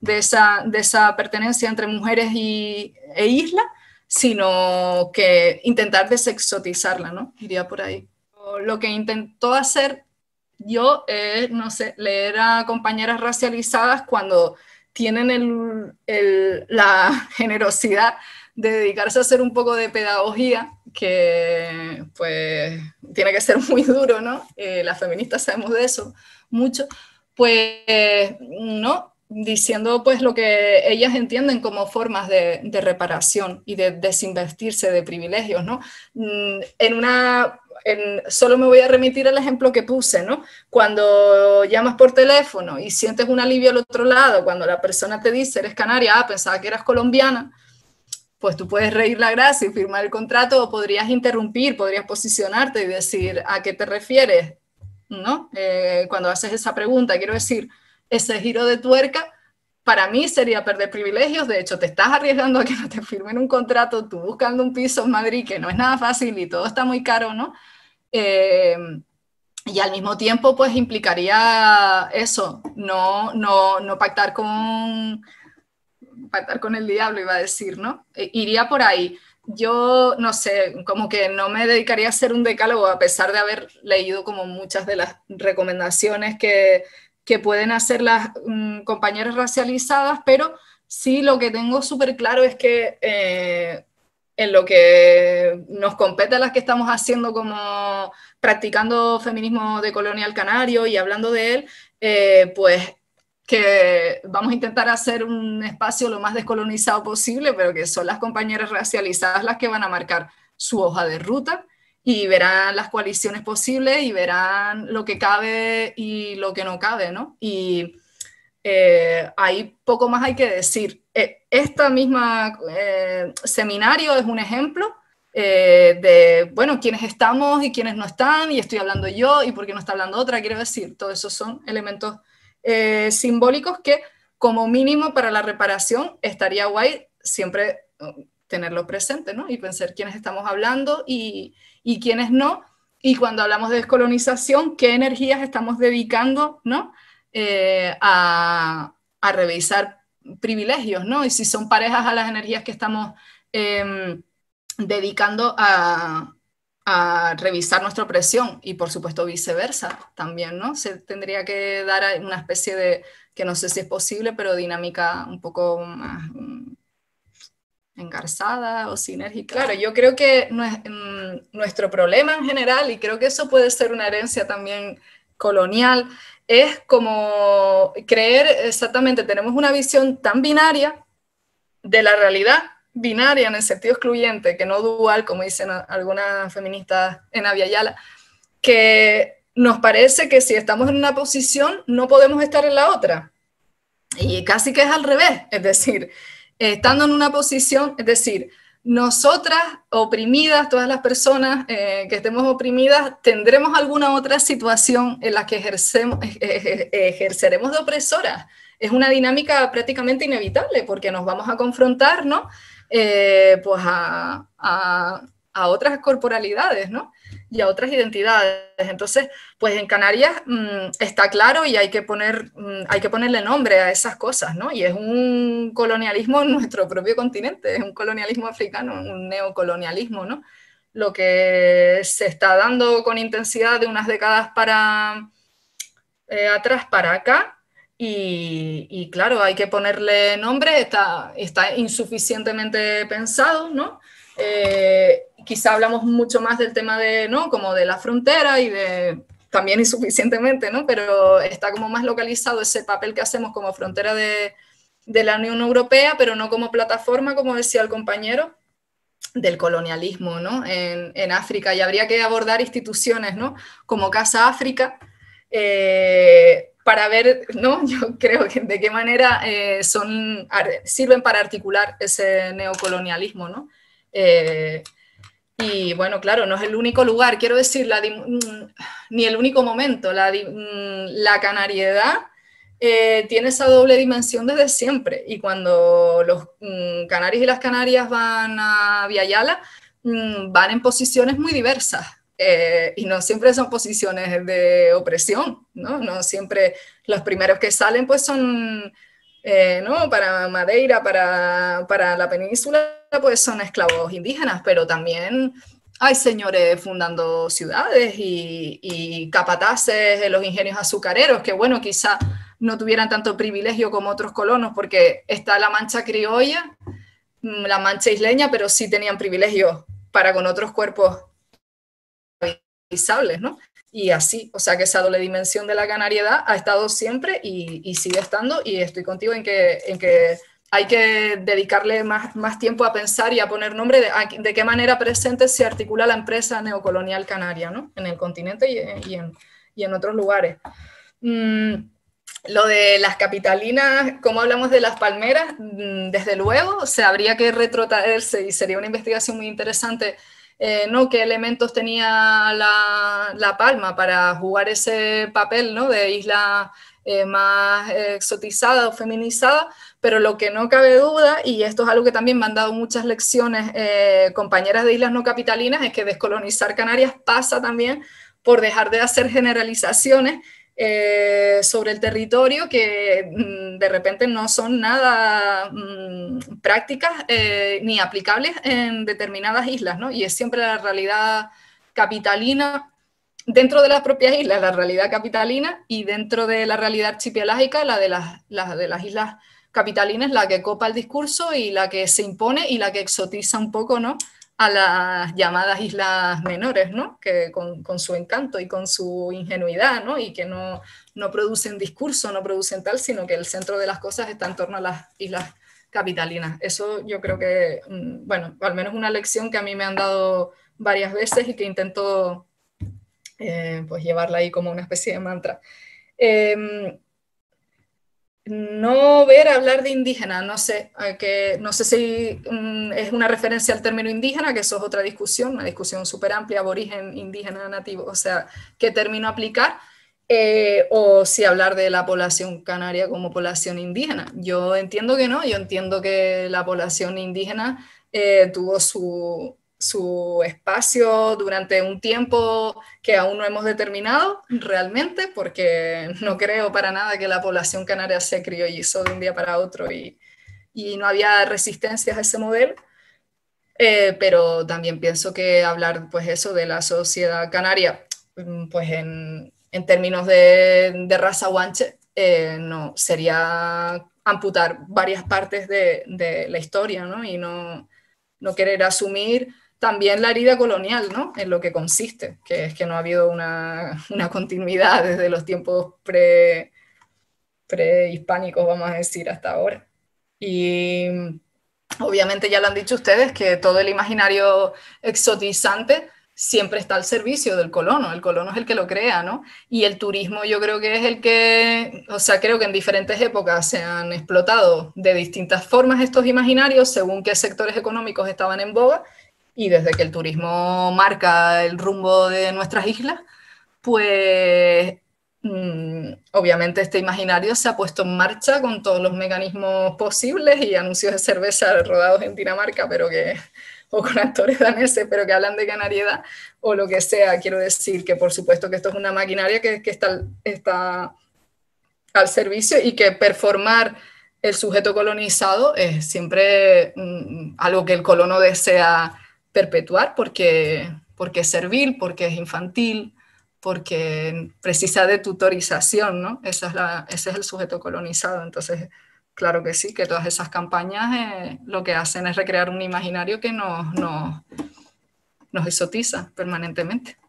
de, esa, pertenencia entre mujeres e islas, sino que intentar desexotizarla, ¿no? Iría por ahí. Lo que intentó hacer yo es, eh, no sé, leer a compañeras racializadas cuando tienen el, la generosidad de dedicarse a hacer un poco de pedagogía, que pues tiene que ser muy duro, ¿no? Eh, las feministas sabemos de eso mucho, pues no, diciendo pues lo que ellas entienden como formas de, reparación y de desinvestirse de privilegios, ¿no? Mm, en una en, solo me voy a remitir al ejemplo que puse, ¿no? Cuando llamas por teléfono y sientes un alivio al otro lado, cuando la persona te dice, eres canaria, ah, pensaba que eras colombiana, pues tú puedes reír la gracia y firmar el contrato, o podrías interrumpir, podrías posicionarte y decir, ¿a qué te refieres? ¿No? Eh, cuando haces esa pregunta, quiero decir, ese giro de tuerca, para mí sería perder privilegios. De hecho, te estás arriesgando a que no te firmen un contrato, tú buscando un piso en Madrid, que no es nada fácil y todo está muy caro, ¿no? Eh, y al mismo tiempo, pues implicaría eso, no, no, no pactar con con el diablo, iba a decir, ¿no? E, iría por ahí. Yo, no sé, como que no me dedicaría a hacer un decálogo, a pesar de haber leído como muchas de las recomendaciones que, que pueden hacer las mm, compañeras racializadas, pero sí lo que tengo súper claro es que eh, en lo que nos compete a las que estamos haciendo como practicando feminismo de al canario y hablando de él, eh, pues que vamos a intentar hacer un espacio lo más descolonizado posible, pero que son las compañeras racializadas las que van a marcar su hoja de ruta y verán las coaliciones posibles y verán lo que cabe y lo que no cabe, ¿no? Y eh, ahí poco más hay que decir. E, esta misma eh, seminario es un ejemplo eh, de, bueno, quiénes estamos y quiénes no están, y estoy hablando yo y por qué no está hablando otra, quiero decir, todos esos son elementos simbólicos que como mínimo para la reparación estaría guay siempre tenerlo presente, ¿no? Y pensar quiénes estamos hablando y, y quiénes no. Y cuando hablamos de descolonización, ¿qué energías estamos dedicando, ¿no? Eh, a, revisar privilegios, ¿no? Y si son parejas a las energías que estamos em, dedicando a, a revisar nuestra opresión y por supuesto viceversa también, ¿no? Se tendría que dar una especie de, que no sé si es posible, pero dinámica un poco más engarzada o sinérgica. Claro, yo creo que mm, nuestro problema en general, y creo que eso puede ser una herencia también colonial, es como creer exactamente, tenemos una visión tan binaria de la realidad, binaria en el sentido excluyente, que no dual, como dicen algunas feministas en Aviala, que nos parece que si estamos en una posición no podemos estar en la otra. Y casi que es al revés, es decir, estando en una posición, es decir, nosotras oprimidas, todas las personas eh, que estemos oprimidas, tendremos alguna otra situación en la que ejercemos, eh, eh, ejerceremos de opresoras. Es una dinámica prácticamente inevitable porque nos vamos a confrontar, ¿no? Pues a, a, otras corporalidades, ¿no? y a otras identidades. Entonces, pues en Canarias mm, está claro y hay que, poner, mm, hay que ponerle nombre a esas cosas, ¿no? Y es un colonialismo en nuestro propio continente, es un colonialismo africano, un neocolonialismo, ¿no? Lo que se está dando con intensidad de unas décadas para eh, atrás para acá, y, claro, hay que ponerle nombre, está, está insuficientemente pensado, ¿no? Eh, quizá hablamos mucho más del tema de, ¿no? Como de la frontera y de también insuficientemente, ¿no? Pero está como más localizado ese papel que hacemos como frontera de, de la Unión Europea, pero no como plataforma, como decía el compañero, del colonialismo ¿no? en, en, África. Y habría que abordar instituciones ¿no? como Casa África eh, para ver, ¿no? yo creo que de qué manera eh, son, sirven para articular ese neocolonialismo. ¿no? Eh, y bueno, claro, no es el único lugar, quiero decir, mm, ni el único momento. La, mm, canariedad eh, tiene esa doble dimensión desde siempre. Y cuando los mm, canarios y las canarias van a Viayala, van en posiciones muy diversas. Eh, y no siempre son posiciones de opresión, ¿no? No siempre los primeros que salen pues son, eh, ¿no? Para Madeira, para, para la península, pues son esclavos indígenas, pero también hay señores fundando ciudades y, capataces de los ingenios azucareros, que bueno, quizá no tuvieran tanto privilegio como otros colonos, porque está la mancha criolla, mm, la mancha isleña, pero sí tenían privilegio para con otros cuerpos visibles, ¿no? Y así, o sea que esa doble dimensión de la canariedad ha estado siempre y, sigue estando, y estoy contigo en que hay que dedicarle más, más, tiempo a pensar y a poner nombre de, qué manera presente se articula la empresa neocolonial canaria ¿no? en el continente y, en, otros lugares. Mm, lo de las capitalinas, como hablamos de las palmeras, mm, desde luego, se habría que retrotraerse y sería una investigación muy interesante. Eh, ¿no? qué elementos tenía la, la, palma para jugar ese papel ¿no? de isla eh, más exotizada o feminizada, pero lo que no cabe duda, y esto es algo que también me han dado muchas lecciones eh, compañeras de islas no capitalinas, es que descolonizar Canarias pasa también por dejar de hacer generalizaciones eh, sobre el territorio que mm, de repente no son nada mm, prácticas ni aplicables en determinadas islas, ¿no? Y es siempre la realidad capitalina dentro de las propias islas, la realidad capitalina y dentro de la realidad archipelágica, la de las, de las islas capitalinas, la que copa el discurso y la que se impone y la que exotiza un poco, ¿no? a las llamadas islas menores, ¿no? Que con, con, su encanto y con su ingenuidad, ¿no? Y que no, no, producen discurso, no producen tal, sino que el centro de las cosas está en torno a las islas capitalinas. Eso yo creo que, mm, bueno, al menos una lección que a mí me han dado varias veces y que intento eh, pues llevarla ahí como una especie de mantra. Em, no ver hablar de indígena, no sé, eh, que, no sé si mm, es una referencia al término indígena, que eso es otra discusión, una discusión súper amplia, aborigen, indígena, nativo, o sea, qué término aplicar, eh, o si hablar de la población canaria como población indígena. Yo entiendo que no, yo entiendo que la población indígena tuvo su, su espacio durante un tiempo que aún no hemos determinado realmente, porque no creo para nada que la población canaria se hizo de un día para otro y, no había resistencias a ese modelo. Eh, pero también pienso que hablar, pues eso, de la sociedad canaria, mm, pues en, términos de, raza guanche, eh, no, sería amputar varias partes de, la historia, Y no, no querer asumir también la herida colonial, ¿no? En lo que consiste, que es que no ha habido una, continuidad desde los tiempos pre, prehispánicos, vamos a decir, hasta ahora. Y obviamente ya lo han dicho ustedes, que todo el imaginario exotizante siempre está al servicio del colono, el colono es el que lo crea, ¿no? Y el turismo yo creo que es el que, o sea, creo que en diferentes épocas se han explotado de distintas formas estos imaginarios según qué sectores económicos estaban en boga y desde que el turismo marca el rumbo de nuestras islas, pues mm, obviamente este imaginario se ha puesto en marcha con todos los mecanismos posibles y anuncios de cerveza rodados en Dinamarca, pero que o con actores daneses, pero que hablan de canariedad o lo que sea. Quiero decir que por supuesto que esto es una maquinaria que, que está, está al servicio y que performar el sujeto colonizado es siempre mm, algo que el colono desea perpetuar porque, porque es servil, porque es infantil, porque precisa de tutorización, ¿no? es ese es el sujeto colonizado. Entonces, claro que sí, que todas esas campañas eh, lo que hacen es recrear un imaginario que nos, nos, nos exotiza permanentemente.